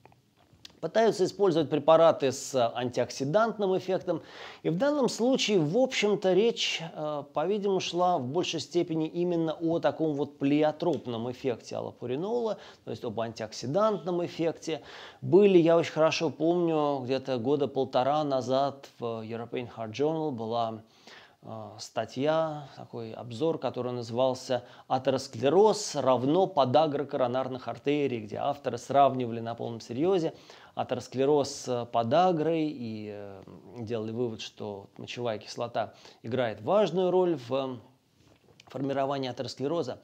[SPEAKER 1] Пытаются использовать препараты с э, антиоксидантным эффектом. И в данном случае, в общем-то, речь, э, по-видимому, шла в большей степени именно о таком вот плеотропном эффекте аллопуринола, то есть об антиоксидантном эффекте. Были, я очень хорошо помню, где-то года полтора назад в European Heart Journal была э, статья, такой обзор, который назывался «Атеросклероз равно подагра коронарных артерий», где авторы сравнивали на полном серьезе атеросклероз э, подагрой и э, делали вывод, что мочевая кислота играет важную роль в эм, формировании атеросклероза.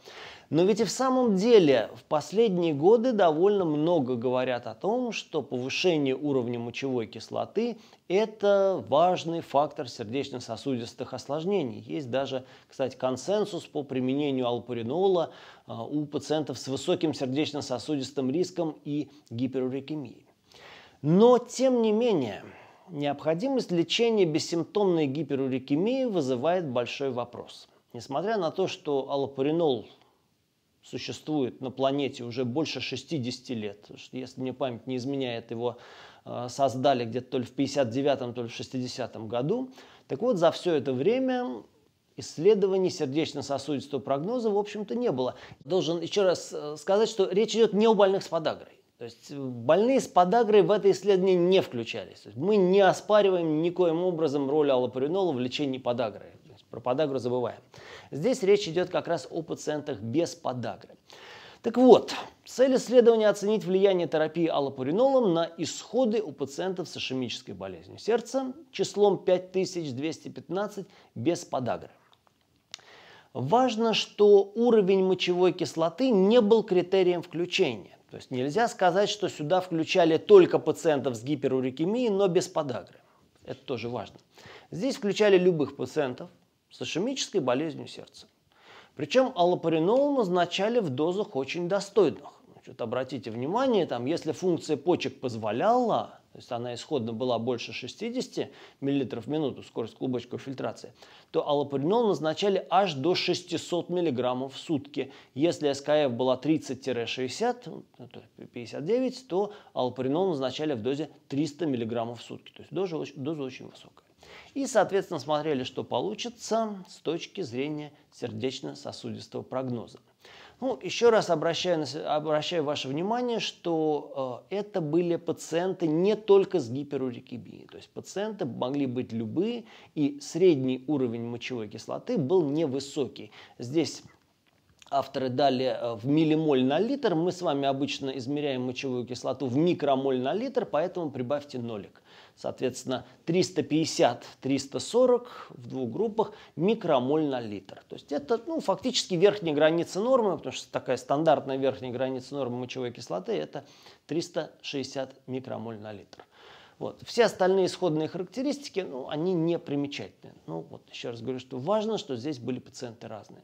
[SPEAKER 1] Но ведь и в самом деле в последние годы довольно много говорят о том, что повышение уровня мочевой кислоты – это важный фактор сердечно-сосудистых осложнений. Есть даже, кстати, консенсус по применению алпуринола э, у пациентов с высоким сердечно-сосудистым риском и гиперурекемией. Но, тем не менее, необходимость лечения бессимптомной гиперурикемии вызывает большой вопрос. Несмотря на то, что аллопуринол существует на планете уже больше 60 лет, если мне память не изменяет, его э, создали где-то то ли в 59-м, то ли в 60-м году. Так вот, за все это время исследований сердечно-сосудистого прогноза, в общем-то, не было. Должен еще раз э, сказать, что речь идет не о больных с подагрой. То есть э, больные с подагрой в это исследование не включались. мы не оспариваем никоим образом роль аллопуринола в лечении подагры. Про подагру забываем. Здесь речь идет как раз о пациентах без подагры. Так вот, цель исследования оценить влияние терапии аллопуринолом на исходы у пациентов с ишемической болезнью сердца числом 5215 без подагры. Важно, что уровень мочевой кислоты не был критерием включения. То есть нельзя сказать, что сюда включали только пациентов с гиперурикемией, но без подагры. Это тоже важно. Здесь включали любых пациентов с ишемической болезнью сердца. Причем аллопаринол назначали в дозах очень достойных. Значит, обратите внимание, там, если функция почек позволяла, то есть она исходно была больше 60 мл в минуту, скорость клубочковой фильтрации, то аллопуринол назначали аж до 600 мг в сутки. Если СКФ была 30-60, 59, ну, то аллопуринол назначали в дозе 300 мг в сутки, то есть доза, доза очень высокая. И, соответственно, смотрели, что получится с точки зрения сердечно-сосудистого прогноза. Ну, еще раз обращаю, обращаю ваше внимание, что э, это были пациенты не только с гиперурикемией. То есть пациенты могли быть любые, и средний уровень мочевой кислоты был невысокий. Здесь авторы дали э, в миллимоль на литр. Мы с вами обычно измеряем мочевую кислоту в микромоль на литр, поэтому прибавьте нолик. Соответственно, 350-340 в двух группах микромоль на литр. То есть это ну, фактически верхняя граница нормы, потому что такая стандартная верхняя граница нормы мочевой кислоты – это 360 микромоль на литр. Вот. Все остальные исходные характеристики, ну, они не примечательны. Ну, вот еще раз говорю, что важно, что здесь были пациенты разные.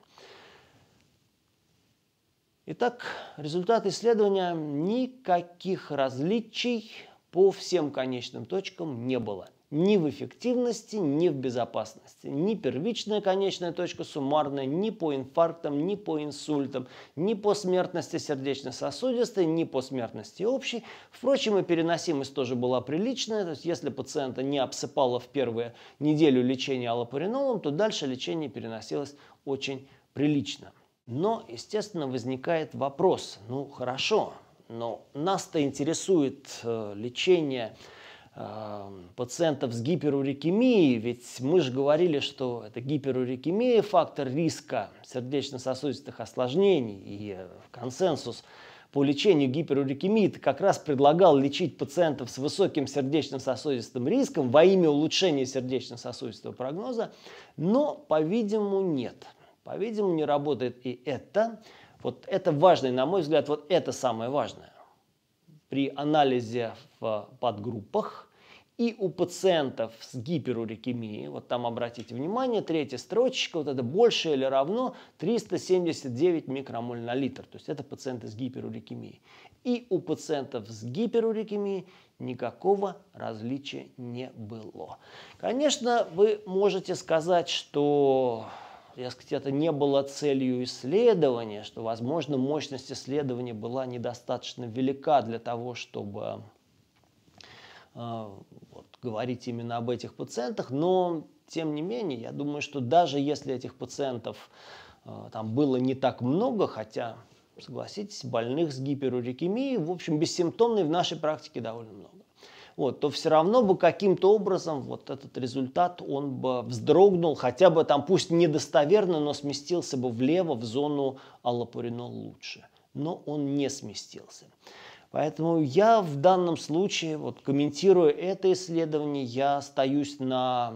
[SPEAKER 1] Итак, результаты исследования никаких различий по всем конечным точкам не было. Ни в эффективности, ни в безопасности. Ни первичная конечная точка суммарная, ни по инфарктам, ни по инсультам, ни по смертности сердечно-сосудистой, ни по смертности общей. Впрочем, и переносимость тоже была приличная. То есть, если пациента не обсыпало в первую неделю лечения аллопуринолом, то дальше лечение переносилось очень прилично. Но, естественно, возникает вопрос, ну хорошо, но нас-то интересует э, лечение э, пациентов с гиперурикемией, ведь мы же говорили, что это гиперурикемия – фактор риска сердечно-сосудистых осложнений, и э, консенсус по лечению гиперурикемии как раз предлагал лечить пациентов с высоким сердечно-сосудистым риском во имя улучшения сердечно-сосудистого прогноза, но, по-видимому, нет. По-видимому, не работает и это – вот это важное, на мой взгляд, вот это самое важное. При анализе в подгруппах и у пациентов с гиперурикемией, вот там обратите внимание, третья строчка, вот это больше или равно 379 микромоль на литр, то есть это пациенты с гиперурикемией. И у пациентов с гиперурикемией никакого различия не было. Конечно, вы можете сказать, что я сказать, это не было целью исследования, что, возможно, мощность исследования была недостаточно велика для того, чтобы э, вот, говорить именно об этих пациентах, но тем не менее, я думаю, что даже если этих пациентов э, там было не так много, хотя, согласитесь, больных с гиперурикемией, в общем, бессимптомной в нашей практике довольно много вот, то все равно бы каким-то образом вот этот результат, он бы вздрогнул, хотя бы там, пусть недостоверно, но сместился бы влево в зону Аллапуринол лучше. Но он не сместился. Поэтому я в данном случае, вот комментируя это исследование, я остаюсь на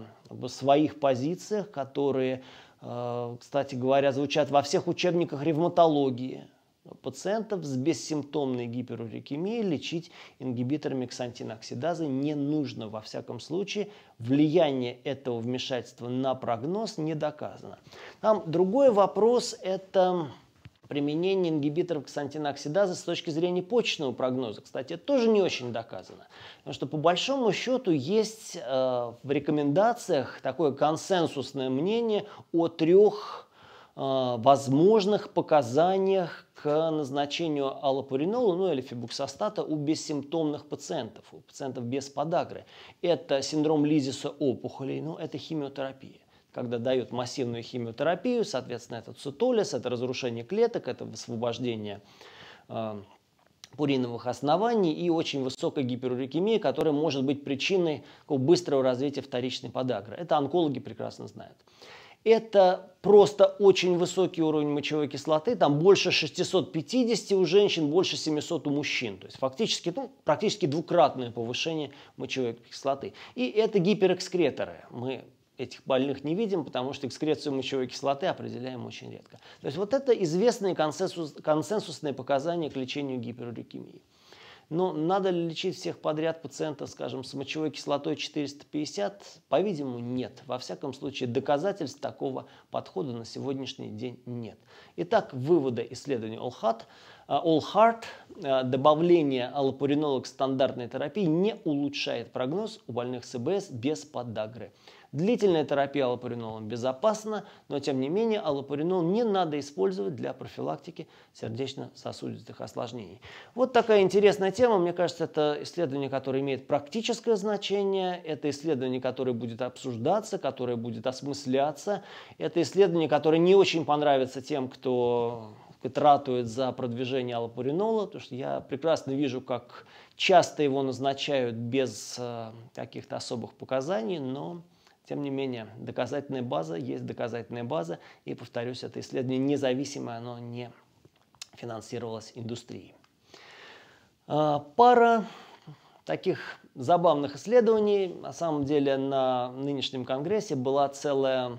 [SPEAKER 1] своих позициях, которые, э, кстати говоря, звучат во всех учебниках ревматологии – пациентов с бессимптомной гиперурикемией лечить ингибиторами ксантиноксидазы не нужно. Во всяком случае, влияние этого вмешательства на прогноз не доказано. Там другой вопрос – это применение ингибиторов ксантиноксидазы с точки зрения почечного прогноза. Кстати, это тоже не очень доказано. Потому что по большому счету есть э, в рекомендациях такое консенсусное мнение о трех Э, возможных показаниях к назначению аллопуринола, ну или фибуксостата у бессимптомных пациентов, у пациентов без подагры. Это синдром лизиса опухолей, ну это химиотерапия когда дают массивную химиотерапию, соответственно, это цитолиз, это разрушение клеток, это высвобождение э, пуриновых оснований и очень высокая гиперурикемия, которая может быть причиной быстрого развития вторичной подагры. Это онкологи прекрасно знают это просто очень высокий уровень мочевой кислоты, там больше 650 у женщин, больше 700 у мужчин. То есть фактически ну, практически двукратное повышение мочевой кислоты. И это гиперэкскреторы. Мы этих больных не видим, потому что экскрецию мочевой кислоты определяем очень редко. То есть вот это известные консенсус, консенсусные показания к лечению гиперурикемии. Но ну, надо ли лечить всех подряд пациентов, скажем, с мочевой кислотой 450? По-видимому, нет. Во всяком случае, доказательств такого подхода на сегодняшний день нет. Итак, выводы исследования All Heart: э, All Heart э, добавление аллопуринола к стандартной терапии не улучшает прогноз у больных СБС без подагры. Длительная терапия аллопуринолом безопасна, но тем не менее аллопуринол не надо использовать для профилактики сердечно-сосудистых осложнений. Вот такая интересная тема. Мне кажется, это исследование, которое имеет практическое значение, это исследование, которое будет обсуждаться, которое будет осмысляться, это исследование, которое не очень понравится тем, кто тратует за продвижение аллопуринола, потому что я прекрасно вижу, как часто его назначают без э, каких-то особых показаний, но тем не менее, доказательная база есть доказательная база, и, повторюсь, это исследование независимое, оно не финансировалось индустрией. А, пара таких забавных исследований, на самом деле, на нынешнем конгрессе была целая,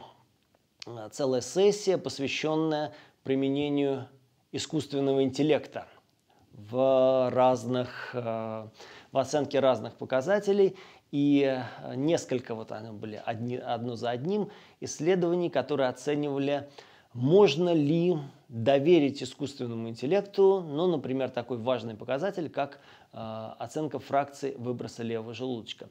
[SPEAKER 1] целая сессия, посвященная применению искусственного интеллекта в разных, э, в оценке разных показателей. И э, несколько, вот они были одни, одно за одним, исследований, которые оценивали, можно ли доверить искусственному интеллекту, ну, например, такой важный показатель, как э, оценка фракции выброса левого желудочка.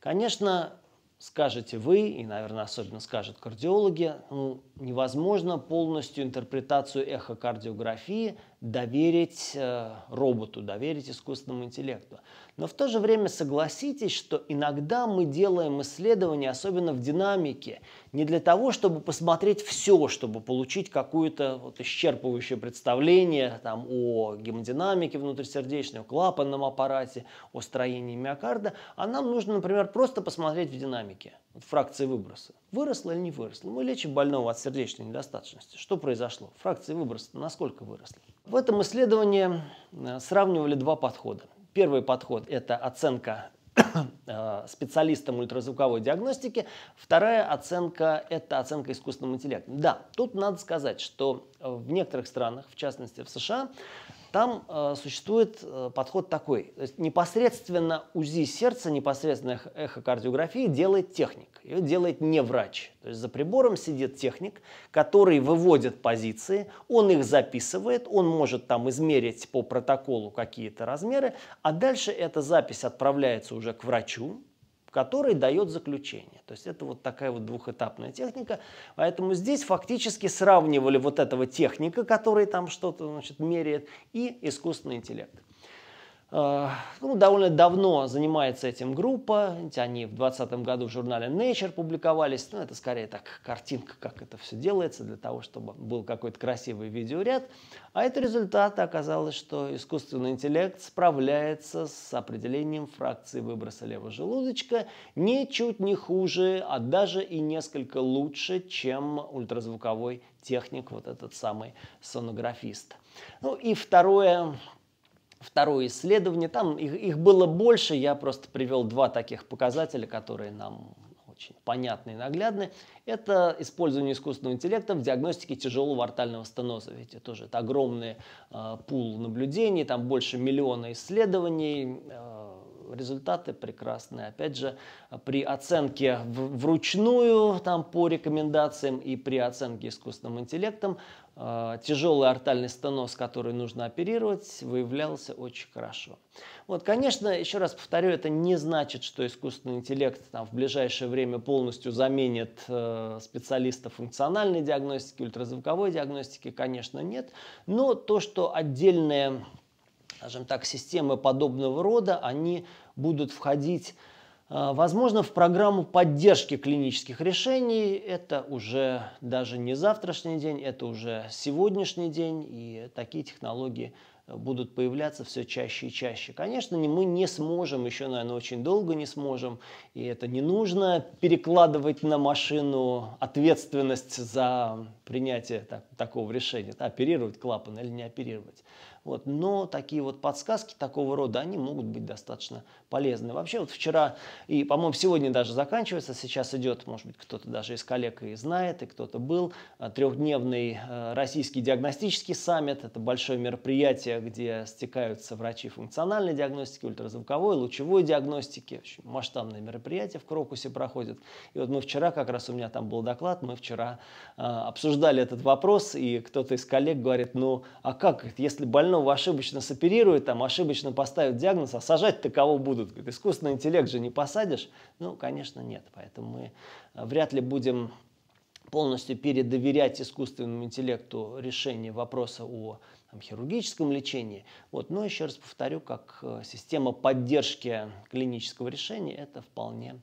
[SPEAKER 1] Конечно, скажете вы, и, наверное, особенно скажут кардиологи, ну, невозможно полностью интерпретацию эхокардиографии доверить э, роботу, доверить искусственному интеллекту. Но в то же время согласитесь, что иногда мы делаем исследования, особенно в динамике, не для того, чтобы посмотреть все, чтобы получить какое-то вот исчерпывающее представление там, о гемодинамике внутрисердечной, о клапанном аппарате, о строении миокарда, а нам нужно, например, просто посмотреть в динамике – фракции выброса. Выросла или не выросла? Мы лечим больного от сердечной недостаточности. Что произошло? Фракции выброса насколько выросли? В этом исследовании э, сравнивали два подхода. Первый подход – это оценка э, специалистам ультразвуковой диагностики. Вторая оценка – это оценка искусственного интеллекта. Да, тут надо сказать, что в некоторых странах, в частности в США, там э, существует э, подход такой. То есть непосредственно УЗИ сердца, непосредственно эхокардиографии делает техник. Ее делает не врач. То есть за прибором сидит техник, который выводит позиции, он их записывает, он может там измерить по протоколу какие-то размеры, а дальше эта запись отправляется уже к врачу, который дает заключение. То есть это вот такая вот двухэтапная техника. Поэтому здесь фактически сравнивали вот этого техника, который там что-то значит, меряет, и искусственный интеллект. Э, ну, довольно давно занимается этим группа. Они в 2020 году в журнале Nature публиковались. Ну, это скорее так картинка, как это все делается, для того, чтобы был какой-то красивый видеоряд. А это результат. Оказалось, что искусственный интеллект справляется с определением фракции выброса левого желудочка ничуть не хуже, а даже и несколько лучше, чем ультразвуковой техник, вот этот самый сонографист. Ну и второе, второе исследование. Там их, их было больше, я просто привел два таких показателя, которые нам очень понятны и наглядны. Это использование искусственного интеллекта в диагностике тяжелого артального стеноза. Видите, тоже это огромный э, пул наблюдений, там больше миллиона исследований. Э, результаты прекрасные. Опять же, при оценке вручную, там по рекомендациям и при оценке искусственным интеллектом а, тяжелый артальный стеноз, который нужно оперировать, выявлялся очень хорошо. Вот, конечно, еще раз повторю, это не значит, что искусственный интеллект там, в ближайшее время полностью заменит э, специалистов функциональной диагностики, ультразвуковой диагностики, конечно, нет. Но то, что отдельные, скажем так, системы подобного рода, они будут входить а, возможно, в программу поддержки клинических решений это уже даже не завтрашний день, это уже сегодняшний день, и такие технологии э, будут появляться все чаще и чаще. Конечно, мы не сможем, еще, наверное, очень долго не сможем, и это не нужно перекладывать на машину ответственность за принятие так, такого решения, оперировать клапан или не оперировать. Вот. Но такие вот подсказки такого рода, они могут быть достаточно полезны. Вообще вот вчера и, по-моему, сегодня даже заканчивается, сейчас идет, может быть, кто-то даже из коллег и знает, и кто-то был, э, трехдневный э, российский диагностический саммит. Это большое мероприятие, где стекаются врачи функциональной диагностики, ультразвуковой, лучевой диагностики. В общем, масштабное мероприятие в Крокусе проходит. И вот мы вчера, как раз у меня там был доклад, мы вчера э, обсуждали этот вопрос, и кто-то из коллег говорит, ну, а как, если больной больного ошибочно соперируют, там, ошибочно поставят диагноз, а сажать такого будут? Говорит, искусственный интеллект же не посадишь? Ну, конечно, нет. Поэтому мы а, вряд ли будем полностью передоверять искусственному интеллекту решение вопроса о там, хирургическом лечении. Вот. Но еще раз повторю, как э, система поддержки клинического решения это вполне,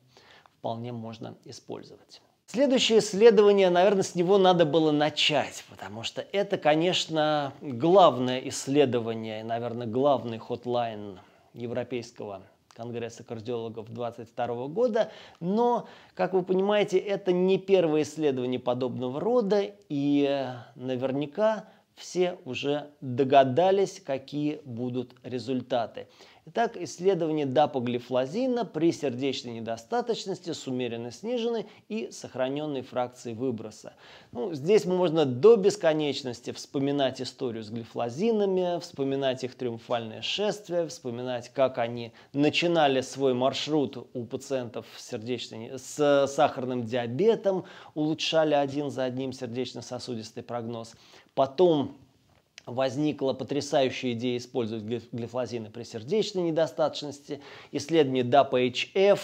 [SPEAKER 1] вполне можно использовать. Следующее исследование, наверное, с него надо было начать, потому что это, конечно, главное исследование, наверное, главный хотлайн Европейского Конгресса кардиологов 2022 года, но, как вы понимаете, это не первое исследование подобного рода, и э, наверняка все уже догадались, какие будут результаты. Итак, исследование дапоглифлозина при сердечной недостаточности с умеренно сниженной и сохраненной фракцией выброса. Ну, здесь можно до бесконечности вспоминать историю с глифлозинами, вспоминать их триумфальное шествие, вспоминать, как они начинали свой маршрут у пациентов с, сердечной, с э, сахарным диабетом, улучшали один за одним сердечно-сосудистый прогноз. Потом возникла потрясающая идея использовать глифлозины при сердечной недостаточности. Исследование DAPA-HF,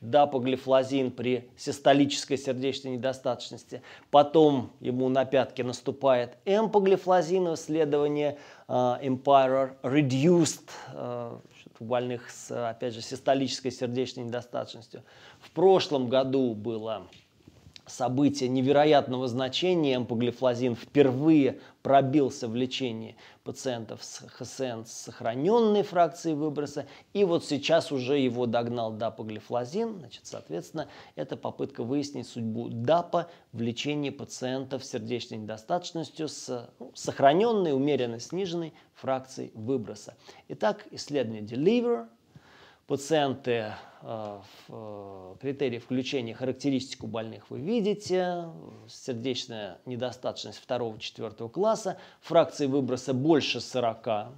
[SPEAKER 1] дапоглифлозин при систолической сердечной недостаточности. Потом ему на пятки наступает эмпоглифлозин, исследование э, Reduced э, у больных с, опять же, систолической сердечной недостаточностью. В прошлом году было события невероятного значения эмпоглифлозин впервые пробился в лечении пациентов с ХСН с сохраненной фракцией выброса, и вот сейчас уже его догнал дапоглифлозин, значит, соответственно, это попытка выяснить судьбу дапа в лечении пациентов с сердечной недостаточностью с ну, сохраненной, умеренно сниженной фракцией выброса. Итак, исследование Deliver, пациенты Э, в э, критерии включения характеристику больных вы видите, сердечная недостаточность 2 четвертого класса, фракции выброса больше 40.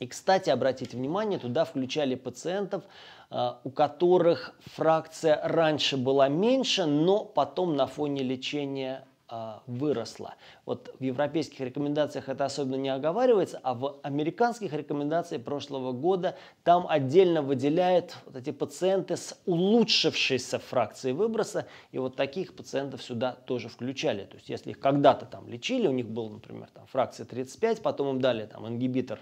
[SPEAKER 1] И, кстати, обратите внимание, туда включали пациентов, э, у которых фракция раньше была меньше, но потом на фоне лечения а, выросла. Вот в европейских рекомендациях это особенно не оговаривается, а в американских рекомендациях прошлого года там отдельно выделяют вот эти пациенты с улучшившейся фракцией выброса, и вот таких пациентов сюда тоже включали. То есть если их когда-то там лечили, у них был, например, там фракция 35, потом им дали там ингибитор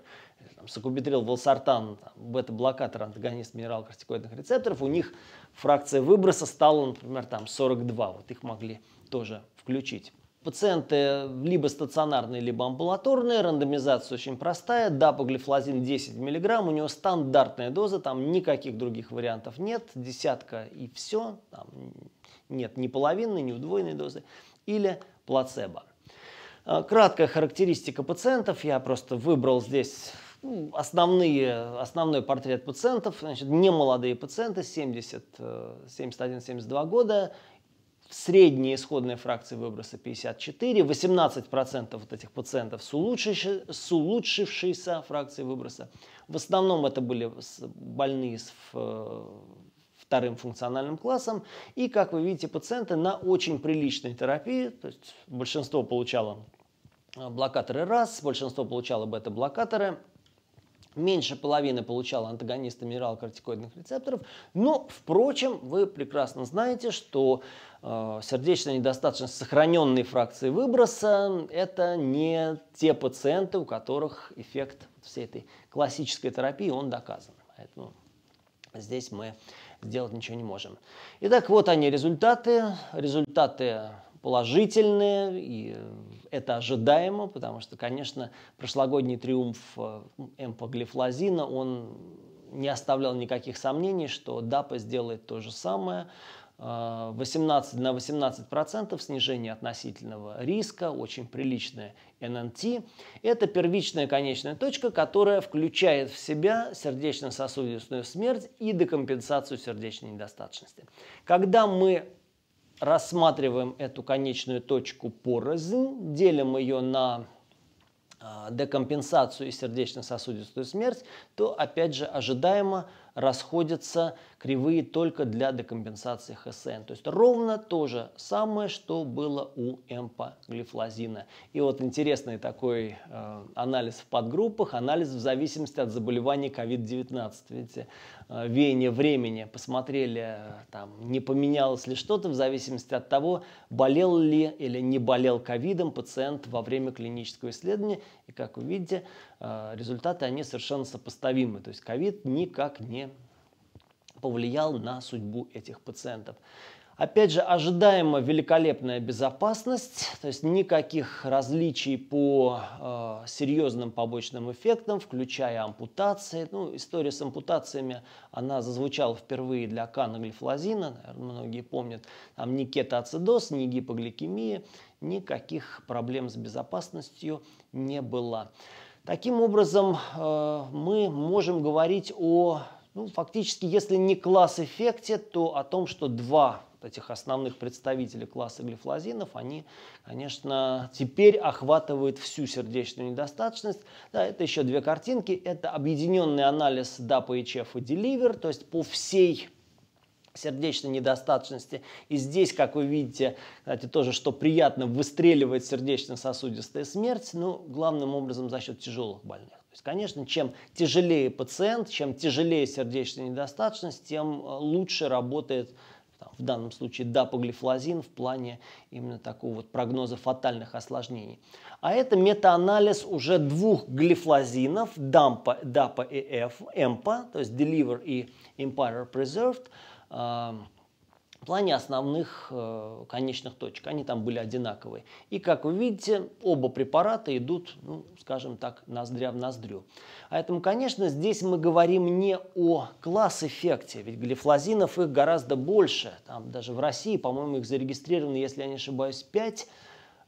[SPEAKER 1] сакубитрил, волсартан, бета-блокатор, антагонист минерал-кортикоидных рецепторов, у них фракция выброса стала, например, там 42. Вот их могли тоже включить. Пациенты либо стационарные, либо амбулаторные. Рандомизация очень простая. Дапоглифлозин 10 мг. У него стандартная доза, там никаких других вариантов нет. Десятка и все. Там нет ни половины, ни удвоенной дозы. Или плацебо. А, краткая характеристика пациентов. Я просто выбрал здесь ну, основные, основной портрет пациентов. Значит, немолодые пациенты, 70, 71-72 э, года, средние исходные фракции выброса 54, 18% вот этих пациентов с, улучшившей, с улучшившейся фракцией выброса. В основном это были больные с э, вторым функциональным классом. И, как вы видите, пациенты на очень приличной терапии, то есть большинство получало э, блокаторы раз, большинство получало бета-блокаторы, Меньше половины получала антагонист минерал-кортикоидных рецепторов. Но, впрочем, вы прекрасно знаете, что э, сердечная недостаточность сохраненной фракции выброса – это не те пациенты, у которых эффект всей этой классической терапии, он доказан. Поэтому здесь мы сделать ничего не можем. Итак, вот они результаты. Результаты положительное и э, это ожидаемо, потому что, конечно, прошлогодний триумф эмпоглифлозина, он не оставлял никаких сомнений, что ДАПа сделает то же самое. 18 э, на 18 процентов снижение относительного риска, очень приличное ННТ. Это первичная конечная точка, которая включает в себя сердечно-сосудистую смерть и декомпенсацию сердечной недостаточности. Когда мы рассматриваем эту конечную точку порознь, делим ее на а, декомпенсацию и сердечно-сосудистую смерть, то опять же ожидаемо расходятся кривые только для декомпенсации ХСН. То есть ровно то же самое, что было у эмпаглифлозина. И вот интересный такой э, анализ в подгруппах, анализ в зависимости от заболевания COVID-19. Видите, э, веяние времени посмотрели, там, не поменялось ли что-то в зависимости от того, болел ли или не болел ковидом пациент во время клинического исследования. И как вы видите, э, результаты, они совершенно сопоставимы. То есть ковид никак не повлиял на судьбу этих пациентов. Опять же, ожидаемо великолепная безопасность, то есть никаких различий по э, серьезным побочным эффектам, включая ампутации. Ну, история с ампутациями, она зазвучала впервые для каноглифлозина, наверное, многие помнят. Там ни кетоацидоз, ни гипогликемия, никаких проблем с безопасностью не было. Таким образом, э, мы можем говорить о ну, фактически, если не класс-эффекте, то о том, что два этих основных представителей класса глифлозинов, они, конечно, теперь охватывают всю сердечную недостаточность. Да, это еще две картинки. Это объединенный анализ DAPA, HF а и Deliver, то есть по всей сердечной недостаточности. И здесь, как вы видите, кстати, тоже, что приятно, выстреливает сердечно-сосудистая смерть, но главным образом за счет тяжелых больных. То есть, конечно, чем тяжелее пациент, чем тяжелее сердечная недостаточность, тем э, лучше работает в данном случае дапоглифлозин в плане именно такого вот прогноза фатальных осложнений. А это метаанализ уже двух глифлозинов, дампа, дапа и эф, эмпа, то есть Deliver и Empire Preserved, эм, в плане основных э, конечных точек. Они там были одинаковые. И как вы видите, оба препарата идут, ну, скажем так, ноздря в ноздрю. Поэтому, конечно, здесь мы говорим не о класс-эффекте, ведь глифлозинов их гораздо больше. Там даже в России, по-моему, их зарегистрировано, если я не ошибаюсь, 5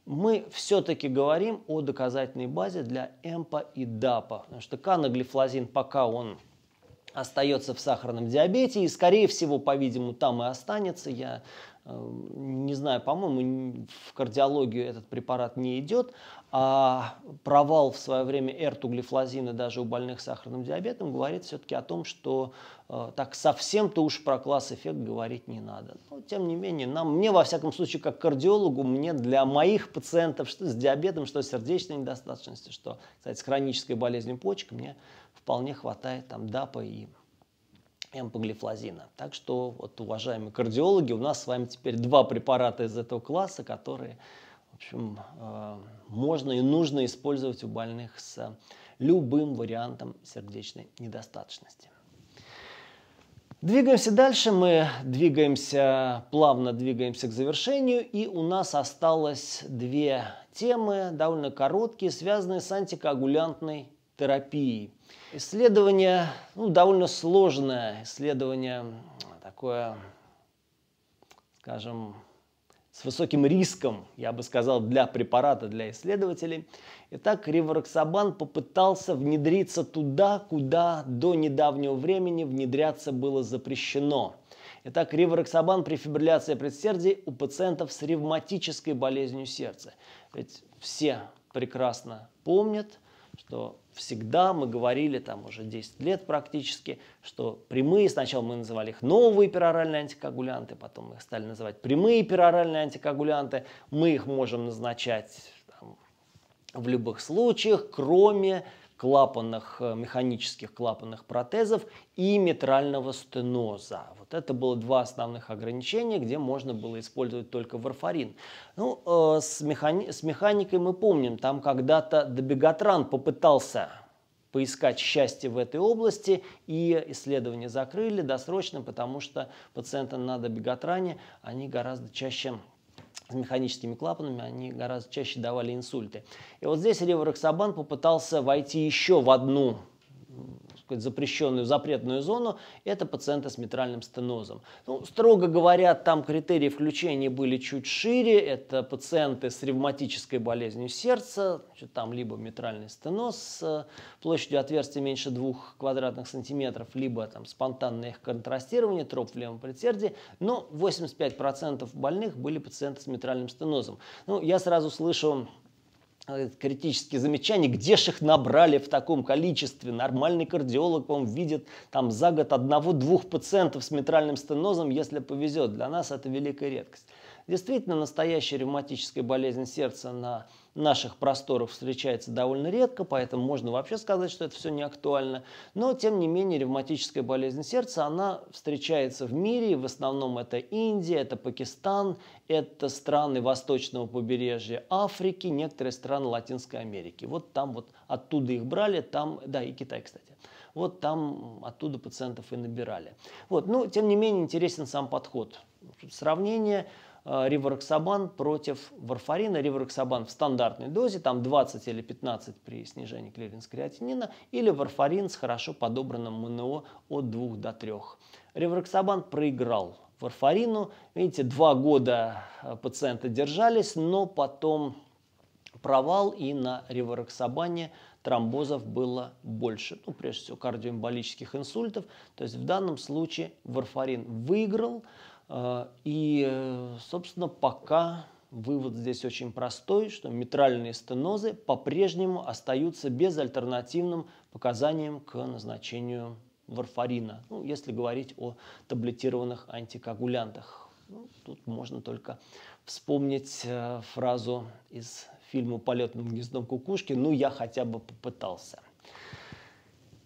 [SPEAKER 1] мы все-таки говорим о доказательной базе для ЭМПа и ДАПа, а. потому что каноглифлозин пока он остается в сахарном диабете и, скорее всего, по-видимому, там и останется. Я э, не знаю, по-моему, в кардиологию этот препарат не идет, а провал в свое время эртуглифлозина даже у больных сахарным диабетом говорит все-таки о том, что э, так совсем-то уж про класс-эффект говорить не надо. Но, тем не менее, нам, мне, во всяком случае, как кардиологу, мне для моих пациентов что с диабетом, что с сердечной недостаточностью, что, кстати, с хронической болезнью почек, мне вполне хватает там ДАПа и эмпоглифлозина. Так что, вот, уважаемые кардиологи, у нас с вами теперь два препарата из этого класса, которые в общем, э, можно и нужно использовать у больных с любым вариантом сердечной недостаточности. Двигаемся дальше, мы двигаемся, плавно двигаемся к завершению, и у нас осталось две темы, довольно короткие, связанные с антикоагулянтной терапии. Исследование ну, довольно сложное, исследование такое, скажем, с высоким риском, я бы сказал, для препарата, для исследователей. Итак, ривороксабан попытался внедриться туда, куда до недавнего времени внедряться было запрещено. Итак, ривороксабан при фибрилляции предсердий у пациентов с ревматической болезнью сердца. Ведь все прекрасно помнят – что всегда мы говорили там уже 10 лет практически, что прямые, сначала мы называли их новые пероральные антикоагулянты, потом мы их стали называть прямые пероральные антикоагулянты, мы их можем назначать там, в любых случаях, кроме клапанных, э, механических клапанных протезов и митрального стеноза. Вот это было два основных ограничения, где можно было использовать только варфарин. Ну, э, с, механи- с механикой мы помним, там когда-то Добегатран попытался поискать счастье в этой области, и исследования закрыли досрочно, потому что пациентам на добегатране, они гораздо чаще с механическими клапанами, они гораздо чаще давали инсульты. И вот здесь Реворексабан попытался войти еще в одну сказать, запрещенную, запретную зону, это пациенты с митральным стенозом. Ну, строго говоря, там критерии включения были чуть шире. Это пациенты с ревматической болезнью сердца, значит, там либо митральный стеноз с э, площадью отверстия меньше 2 квадратных сантиметров, либо там спонтанное их контрастирование, троп в левом предсердии. Но 85% больных были пациенты с митральным стенозом. Ну, я сразу слышу Э, критические замечания, где же их набрали в таком количестве. Нормальный кардиолог, он видит там за год одного-двух пациентов с митральным стенозом, если повезет. Для нас это великая редкость. Действительно, настоящая ревматическая болезнь сердца на наших просторах встречается довольно редко, поэтому можно вообще сказать, что это все не актуально. Но, тем не менее, ревматическая болезнь сердца, она встречается в мире, в основном это Индия, это Пакистан, это страны восточного побережья Африки, некоторые страны Латинской Америки. Вот там вот оттуда их брали, там, да, и Китай, кстати вот там оттуда пациентов и набирали. Вот. Но, ну, тем не менее, интересен сам подход. Сравнение ривароксабан э, против варфарина, ривароксабан в стандартной дозе, там 20 или 15 при снижении клиренс-креатинина, или варфарин с хорошо подобранным МНО от 2 до 3. Ривароксабан проиграл варфарину. Видите, два года э, пациенты держались, но потом провал и на ривароксабане тромбозов было больше. Ну, прежде всего, кардиоэмболических инсультов. То есть в данном случае варфарин выиграл, а, и, э, собственно, пока вывод здесь очень простой, что митральные стенозы по-прежнему остаются безальтернативным показанием к назначению варфарина, ну, если говорить о таблетированных антикоагулянтах. Ну, тут можно только вспомнить э, фразу из фильма «Полет над гнездом кукушки» «Ну, я хотя бы попытался».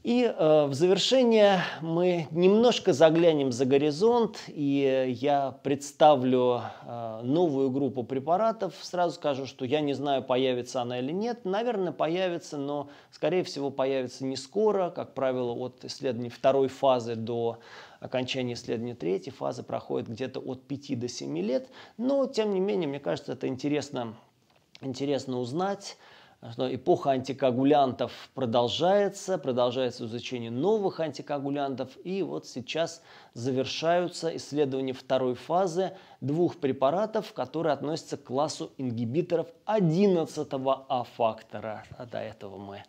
[SPEAKER 1] И э, в завершение мы немножко заглянем за горизонт, и я представлю э, новую группу препаратов. Сразу скажу, что я не знаю, появится она или нет. Наверное, появится, но, скорее всего, появится не скоро. Как правило, от исследований второй фазы до окончания исследования третьей фазы проходит где-то от 5 до 7 лет. Но, тем не менее, мне кажется, это интересно, интересно узнать что эпоха антикоагулянтов продолжается, продолжается изучение новых антикоагулянтов, и вот сейчас завершаются исследования второй фазы двух препаратов, которые относятся к классу ингибиторов 11 А-фактора. А до этого мы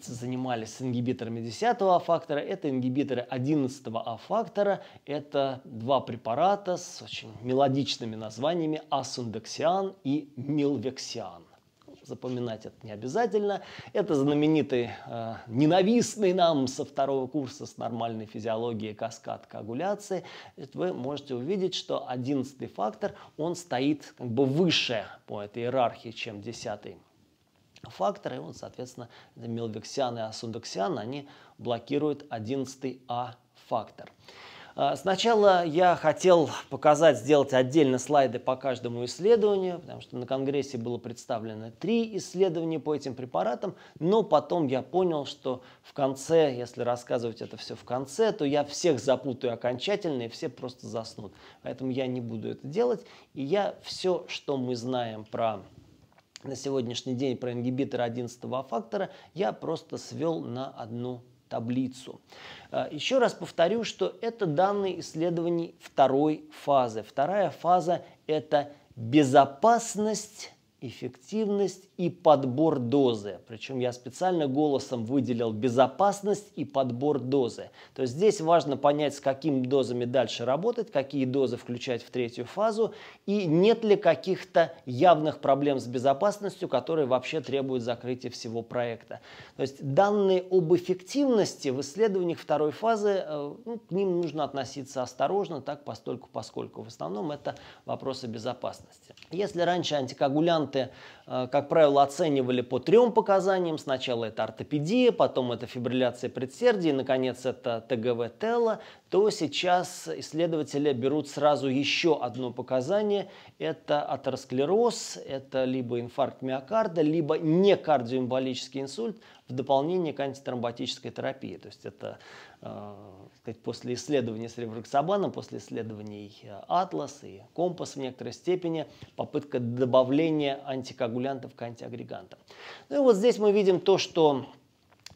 [SPEAKER 1] занимались ингибиторами 10 А-фактора, это ингибиторы 11 А-фактора, это два препарата с очень мелодичными названиями асундексиан и милвексиан запоминать это не обязательно. Это знаменитый, э, ненавистный нам со второго курса с нормальной физиологией каскад коагуляции. Вы можете увидеть, что одиннадцатый фактор, он стоит как бы выше по этой иерархии, чем десятый фактор, и он, соответственно, милвексиан и асундексиан, они блокируют одиннадцатый а фактор. А, сначала я хотел показать, сделать отдельно слайды по каждому исследованию, потому что на Конгрессе было представлено три исследования по этим препаратам, но потом я понял, что в конце, если рассказывать это все в конце, то я всех запутаю окончательно и все просто заснут. Поэтому я не буду это делать, и я все, что мы знаем про на сегодняшний день про ингибитор 11 фактора я просто свел на одну таблицу. Э, Еще раз повторю, что это данные исследований второй фазы. Вторая фаза – это безопасность эффективность и подбор дозы. Причем я специально голосом выделил безопасность и подбор дозы. То есть здесь важно понять, с какими дозами дальше работать, какие дозы включать в третью фазу и нет ли каких-то явных проблем с безопасностью, которые вообще требуют закрытия всего проекта. То есть данные об эффективности в исследованиях второй фазы, э, ну, к ним нужно относиться осторожно, так постольку поскольку. В основном это вопросы безопасности. Если раньше антикоагулянт варианты, э, как правило, оценивали по трем показаниям. Сначала это ортопедия, потом это фибрилляция предсердия, и, наконец, это ТГВ тела. То сейчас исследователи берут сразу еще одно показание. Это атеросклероз, это либо инфаркт миокарда, либо некардиоэмболический инсульт в дополнение к антитромботической терапии. То есть это Э, сказать, после исследования с рефраксабаном, после исследований э, «Атлас» и «Компас» в некоторой степени, попытка добавления антикоагулянтов к антиагрегантам. Ну и вот здесь мы видим то, что,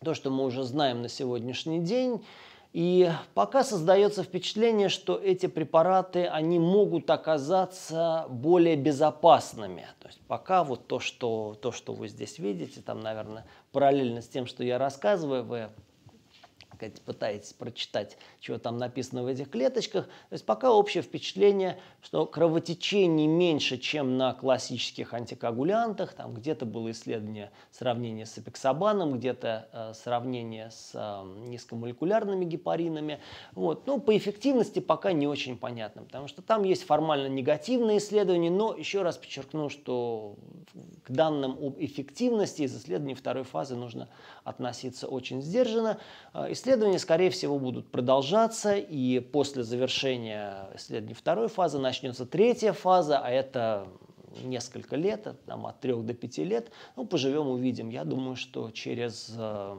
[SPEAKER 1] то, что мы уже знаем на сегодняшний день. И пока создается впечатление, что эти препараты, они могут оказаться более безопасными. То есть пока вот то, что, то, что вы здесь видите, там, наверное, параллельно с тем, что я рассказываю, вы сказать, пытаетесь прочитать, чего там написано в этих клеточках. То есть пока общее впечатление, что кровотечений меньше, чем на классических антикоагулянтах. Там где-то было исследование сравнение с эпиксабаном, где-то э, сравнение с э, низкомолекулярными гепаринами. Вот. Но ну, по эффективности пока не очень понятно, потому что там есть формально негативные исследования, но еще раз подчеркну, что к данным об эффективности из исследований второй фазы нужно относиться очень сдержанно. Э, исследование Исследования, скорее всего, будут продолжаться, и после завершения исследований второй фазы начнется третья фаза, а это несколько лет, там, от трех до пяти лет. Ну, поживем, увидим. Я думаю, что через э,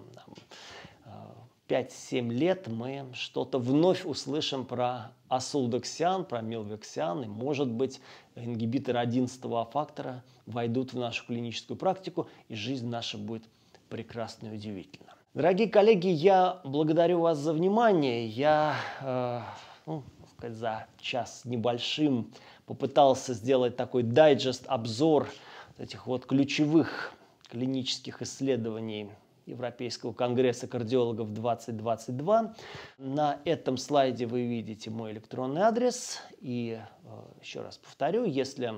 [SPEAKER 1] там, 5-7 э, лет мы что-то вновь услышим про асулдексиан, про милвексиан, и, может быть, ингибиторы 11 фактора войдут в нашу клиническую практику, и жизнь наша будет прекрасна и удивительна. Дорогие коллеги, я благодарю вас за внимание. Я э, ну, сказать, за час небольшим попытался сделать такой дайджест, обзор этих вот ключевых клинических исследований Европейского конгресса кардиологов 2022. На этом слайде вы видите мой электронный адрес. И э, еще раз повторю, если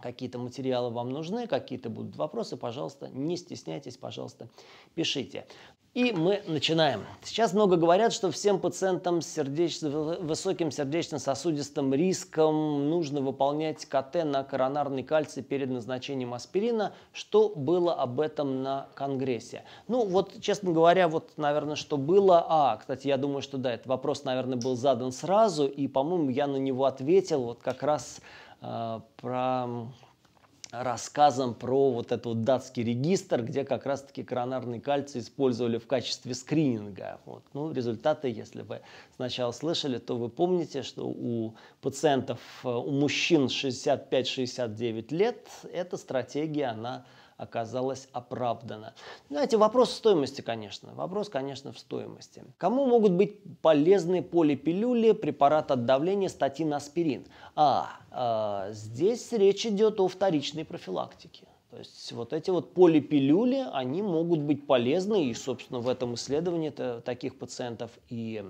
[SPEAKER 1] какие-то материалы вам нужны, какие-то будут вопросы, пожалуйста, не стесняйтесь, пожалуйста, пишите. И мы начинаем. Сейчас много говорят, что всем пациентам с сердеч... высоким сердечно-сосудистым риском нужно выполнять КТ на коронарный кальций перед назначением аспирина. Что было об этом на конгрессе? Ну вот, честно говоря, вот, наверное, что было. А, кстати, я думаю, что да, этот вопрос, наверное, был задан сразу, и, по-моему, я на него ответил вот как раз Э, про рассказом про вот этот вот датский регистр, где как раз-таки коронарный кальций использовали в качестве скрининга. Вот. Ну, результаты, если вы сначала слышали, то вы помните, что у пациентов, э, у мужчин 65-69 лет эта стратегия, она оказалась оправдана. Знаете, вопрос стоимости, конечно. Вопрос, конечно, в стоимости. Кому могут быть полезны полипилюли, препарат от давления, статин, аспирин? А, э, здесь речь идет о вторичной профилактике. То есть вот эти вот полипилюли, они могут быть полезны, и, собственно, в этом исследовании таких пациентов и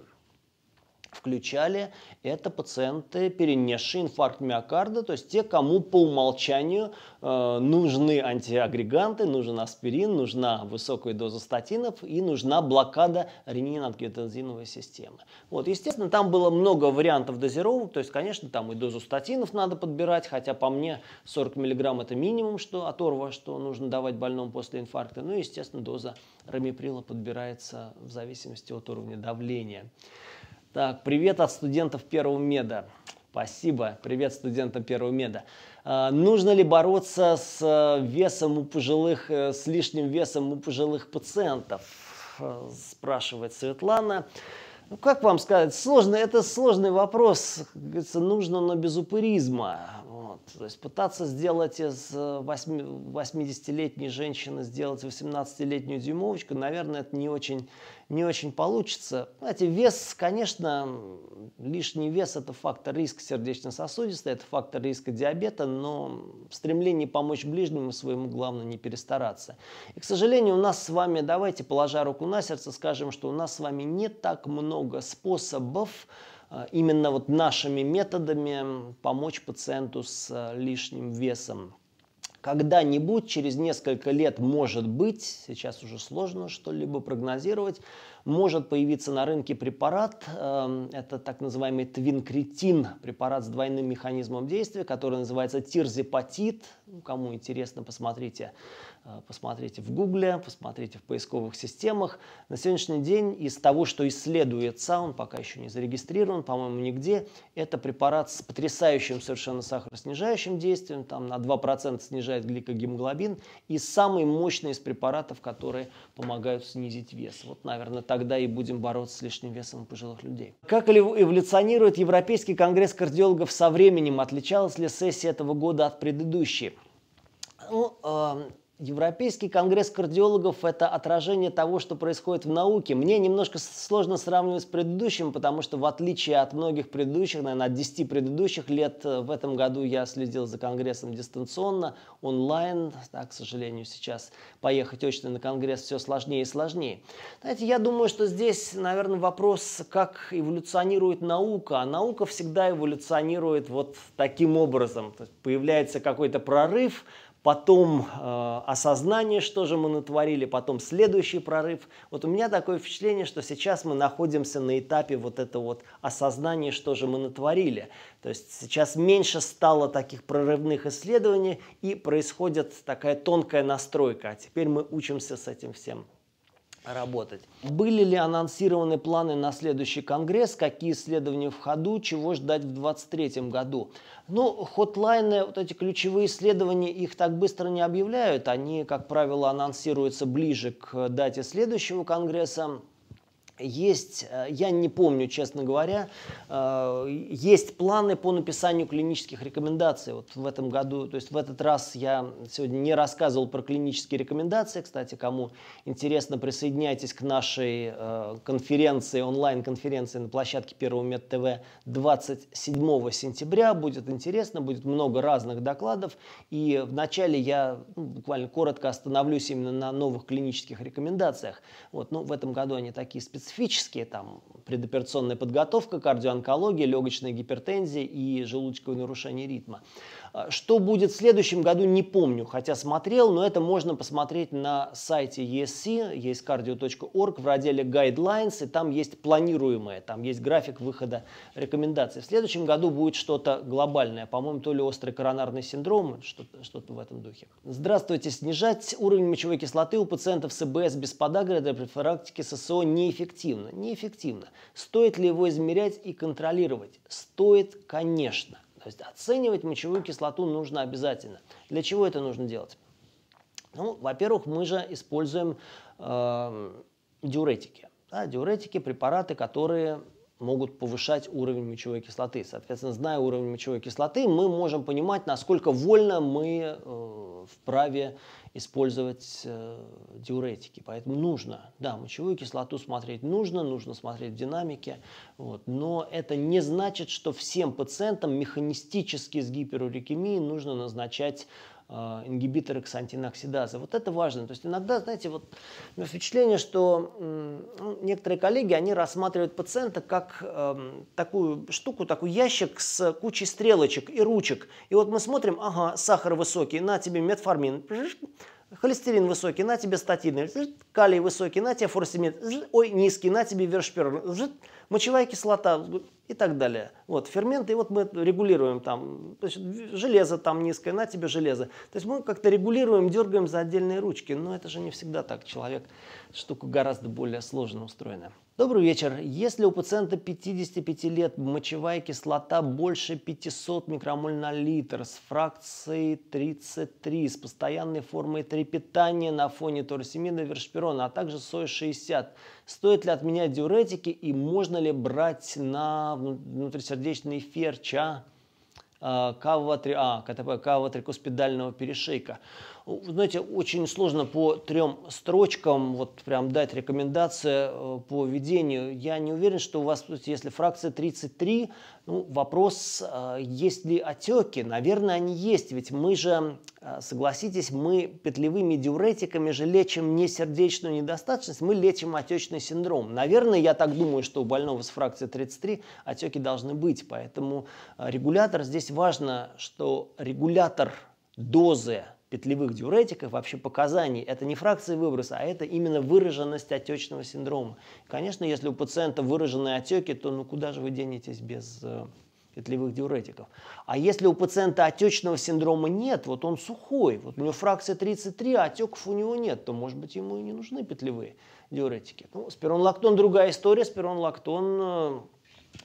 [SPEAKER 1] включали, это пациенты, перенесшие инфаркт миокарда, то есть те, кому по умолчанию э, нужны антиагреганты, нужен аспирин, нужна высокая доза статинов и нужна блокада ренин-ангиотензиновой системы. Вот, естественно, там было много вариантов дозировок, то есть, конечно, там и дозу статинов надо подбирать, хотя по мне 40 мг это минимум что оторва, что нужно давать больному после инфаркта, ну и, естественно, доза рамиприла подбирается в зависимости от уровня давления. Так, привет от студентов первого меда. Спасибо. Привет студентам первого меда. А, нужно ли бороться с э, весом у пожилых, э, с лишним весом у пожилых пациентов? Э, спрашивает Светлана. Ну, как вам сказать, сложный. это сложный вопрос, как говорится, нужно, но без упыризма. Вот. То есть пытаться сделать из 80-летней э, женщины, сделать 18-летнюю дюймовочку, наверное, это не очень, не очень получится. Знаете, вес, конечно, лишний вес – это фактор риска сердечно-сосудистой, это фактор риска диабета, но стремлении помочь ближнему своему главное не перестараться. И, к сожалению, у нас с вами, давайте, положа руку на сердце, скажем, что у нас с вами не так много способов, Э, именно вот нашими методами помочь пациенту с э, лишним весом. Когда-нибудь, через несколько лет, может быть, сейчас уже сложно что-либо прогнозировать, может появиться на рынке препарат, эм, это так называемый твинкретин, препарат с двойным механизмом действия, который называется тирзипатит. Ну, кому интересно, посмотрите Э, посмотрите в Гугле, посмотрите в поисковых системах. На сегодняшний день из того, что исследуется, он пока еще не зарегистрирован, по-моему, нигде, это препарат с потрясающим совершенно сахароснижающим действием, там на 2% снижает гликогемоглобин, и самый мощный из препаратов, которые помогают снизить вес. Вот, наверное, тогда и будем бороться с лишним весом у пожилых людей. Как эволюционирует Европейский конгресс кардиологов со временем? Отличалась ли сессия этого года от предыдущей? Ну, э Европейский конгресс кардиологов – это отражение того, что происходит в науке. Мне немножко сложно сравнивать с предыдущим, потому что в отличие от многих предыдущих, наверное, от 10 предыдущих лет, э, в этом году я следил за конгрессом дистанционно, онлайн. Да, к сожалению, сейчас поехать очно на конгресс все сложнее и сложнее. Знаете, я думаю, что здесь, наверное, вопрос, как эволюционирует наука. А наука всегда эволюционирует вот таким образом. То есть появляется какой-то прорыв – потом э, осознание, что же мы натворили, потом следующий прорыв. Вот у меня такое впечатление, что сейчас мы находимся на этапе вот этого вот осознания, что же мы натворили. То есть сейчас меньше стало таких прорывных исследований и происходит такая тонкая настройка. А теперь мы учимся с этим всем работать. Были ли анонсированы планы на следующий конгресс, какие исследования в ходу, чего ждать в 2023 году? Ну, хотлайны, вот эти ключевые исследования, их так быстро не объявляют. Они, как правило, анонсируются ближе к дате следующего конгресса. Есть, э, я не помню, честно говоря, э, есть планы по написанию клинических рекомендаций вот в этом году. То есть в этот раз я сегодня не рассказывал про клинические рекомендации. Кстати, кому интересно, присоединяйтесь к нашей э, конференции, онлайн-конференции на площадке Первого Мед ТВ 27 сентября. Будет интересно, будет много разных докладов. И вначале я ну, буквально коротко остановлюсь именно на новых клинических рекомендациях. Вот, ну в этом году они такие специальные специфические, там, предоперационная подготовка, кардиоонкология, легочная гипертензия и желудочковое нарушения ритма. А, что будет в следующем году, не помню, хотя смотрел, но это можно посмотреть на сайте ESC, есть e cardio.org в разделе Guidelines, и там есть планируемое, там есть график выхода рекомендаций. В следующем году будет что-то глобальное, по-моему, то ли острый коронарный синдром, что-то, что-то в этом духе. Здравствуйте, снижать уровень мочевой кислоты у пациентов с ЭБС без подагры для профилактики ССО неэффективно. Неэффективно. Стоит ли его измерять и контролировать? Стоит, конечно есть оценивать мочевую кислоту нужно обязательно. Для чего это нужно делать? Ну, во-первых, мы же используем э, диуретики. Да, диуретики – препараты, которые могут повышать уровень мочевой кислоты. Соответственно, зная уровень мочевой кислоты, мы можем понимать, насколько вольно мы э, вправе использовать э, диуретики. Поэтому нужно, да, мочевую кислоту смотреть нужно, нужно смотреть динамики. Вот. Но это не значит, что всем пациентам механистически с гиперурикемией нужно назначать а, ингибиторы ксантиноксидазы. Вот это важно. То есть иногда, знаете, вот у меня впечатление, что ну, некоторые коллеги, они рассматривают пациента как э, такую штуку, такой ящик с кучей стрелочек и ручек. И вот мы смотрим, ага, сахар высокий, на тебе метформин Холестерин высокий, на тебе статины. Калий высокий, на тебе форсимид. Ой, низкий, на тебе вершпер. Мочевая кислота и так далее. Вот, ферменты, и вот мы регулируем там. железо там низкое, на тебе железо. То есть мы как-то регулируем, дергаем за отдельные ручки. Но это же не всегда так. Человек штука гораздо более сложно устроена. Добрый вечер. Если у пациента 55 лет мочевая кислота больше 500 микромоль на литр с фракцией 33, с постоянной формой трепетания на фоне торсимина вершпирона, а также СОИ-60, стоит ли отменять диуретики и можно ли брать на внутрисердечный ферча? А? КВ3А, КТП КВ трикоспидального перешейка знаете, очень сложно по трем строчкам вот прям дать рекомендации э, по ведению. Я не уверен, что у вас, если фракция 33, ну, вопрос, э, есть ли отеки? Наверное, они есть, ведь мы же, э, согласитесь, мы петлевыми диуретиками же лечим не сердечную недостаточность, мы лечим отечный синдром. Наверное, я так думаю, что у больного с фракцией 33 отеки должны быть, поэтому регулятор, здесь важно, что регулятор дозы – петлевых диуретиков, вообще показаний. Это не фракции выброса, а это именно выраженность отечного синдрома. Конечно, если у пациента выраженные отеки, то ну куда же вы денетесь без э, петлевых диуретиков. А если у пациента отечного синдрома нет, вот он сухой, вот у него фракция 33, а отеков у него нет, то, может быть, ему и не нужны петлевые диуретики. Ну, спиронлактон – другая история. Спиронлактон э,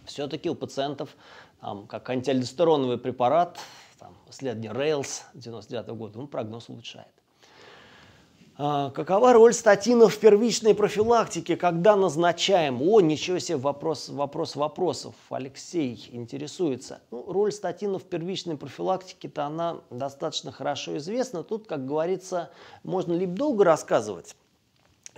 [SPEAKER 1] все-таки у пациентов, там, как антиальдостероновый препарат – там, след Rails 99 года, он прогноз улучшает. А, какова роль статинов в первичной профилактике, когда назначаем? О, ничего себе, вопрос, вопрос вопросов. Алексей интересуется. Ну, роль статинов в первичной профилактике-то она достаточно хорошо известна. Тут, как говорится, можно либо долго рассказывать,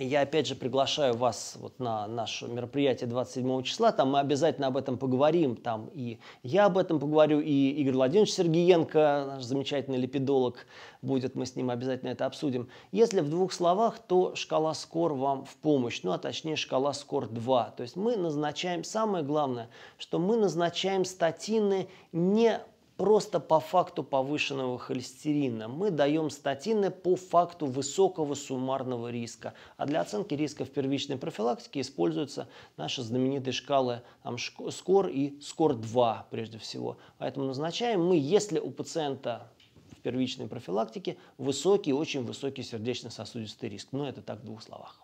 [SPEAKER 1] я опять же приглашаю вас вот на наше мероприятие 27 числа, там мы обязательно об этом поговорим, там и я об этом поговорю, и Игорь Владимирович Сергиенко, наш замечательный лепидолог будет, мы с ним обязательно это обсудим. Если в двух словах, то шкала Скор вам в помощь, ну а точнее шкала Скор 2. То есть мы назначаем, самое главное, что мы назначаем статины не просто по факту повышенного холестерина. Мы даем статины по факту высокого суммарного риска. А для оценки риска в первичной профилактике используются наши знаменитые шкалы там, СКОР и СКОР-2 прежде всего. Поэтому назначаем мы, если у пациента в первичной профилактике высокий, очень высокий сердечно-сосудистый риск. Но это так в двух словах.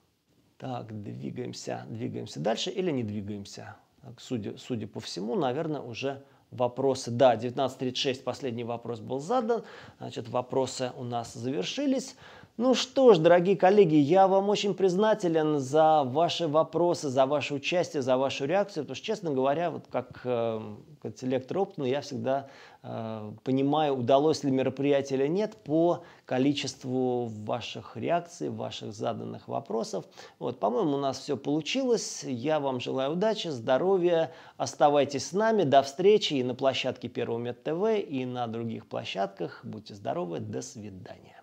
[SPEAKER 1] Так, двигаемся, двигаемся дальше или не двигаемся? Так, судя, судя по всему, наверное, уже вопросы. Да, 19.36 последний вопрос был задан. Значит, вопросы у нас завершились. Ну что ж, дорогие коллеги, я вам очень признателен за ваши вопросы, за ваше участие, за вашу реакцию, потому что, честно говоря, вот как э, интеллект роп, но я всегда э, понимаю, удалось ли мероприятие или нет по количеству ваших реакций, ваших заданных вопросов. Вот, по-моему, у нас все получилось. Я вам желаю удачи, здоровья. Оставайтесь с нами. До встречи и на площадке Первого Мед ТВ, и на других площадках. Будьте здоровы. До свидания.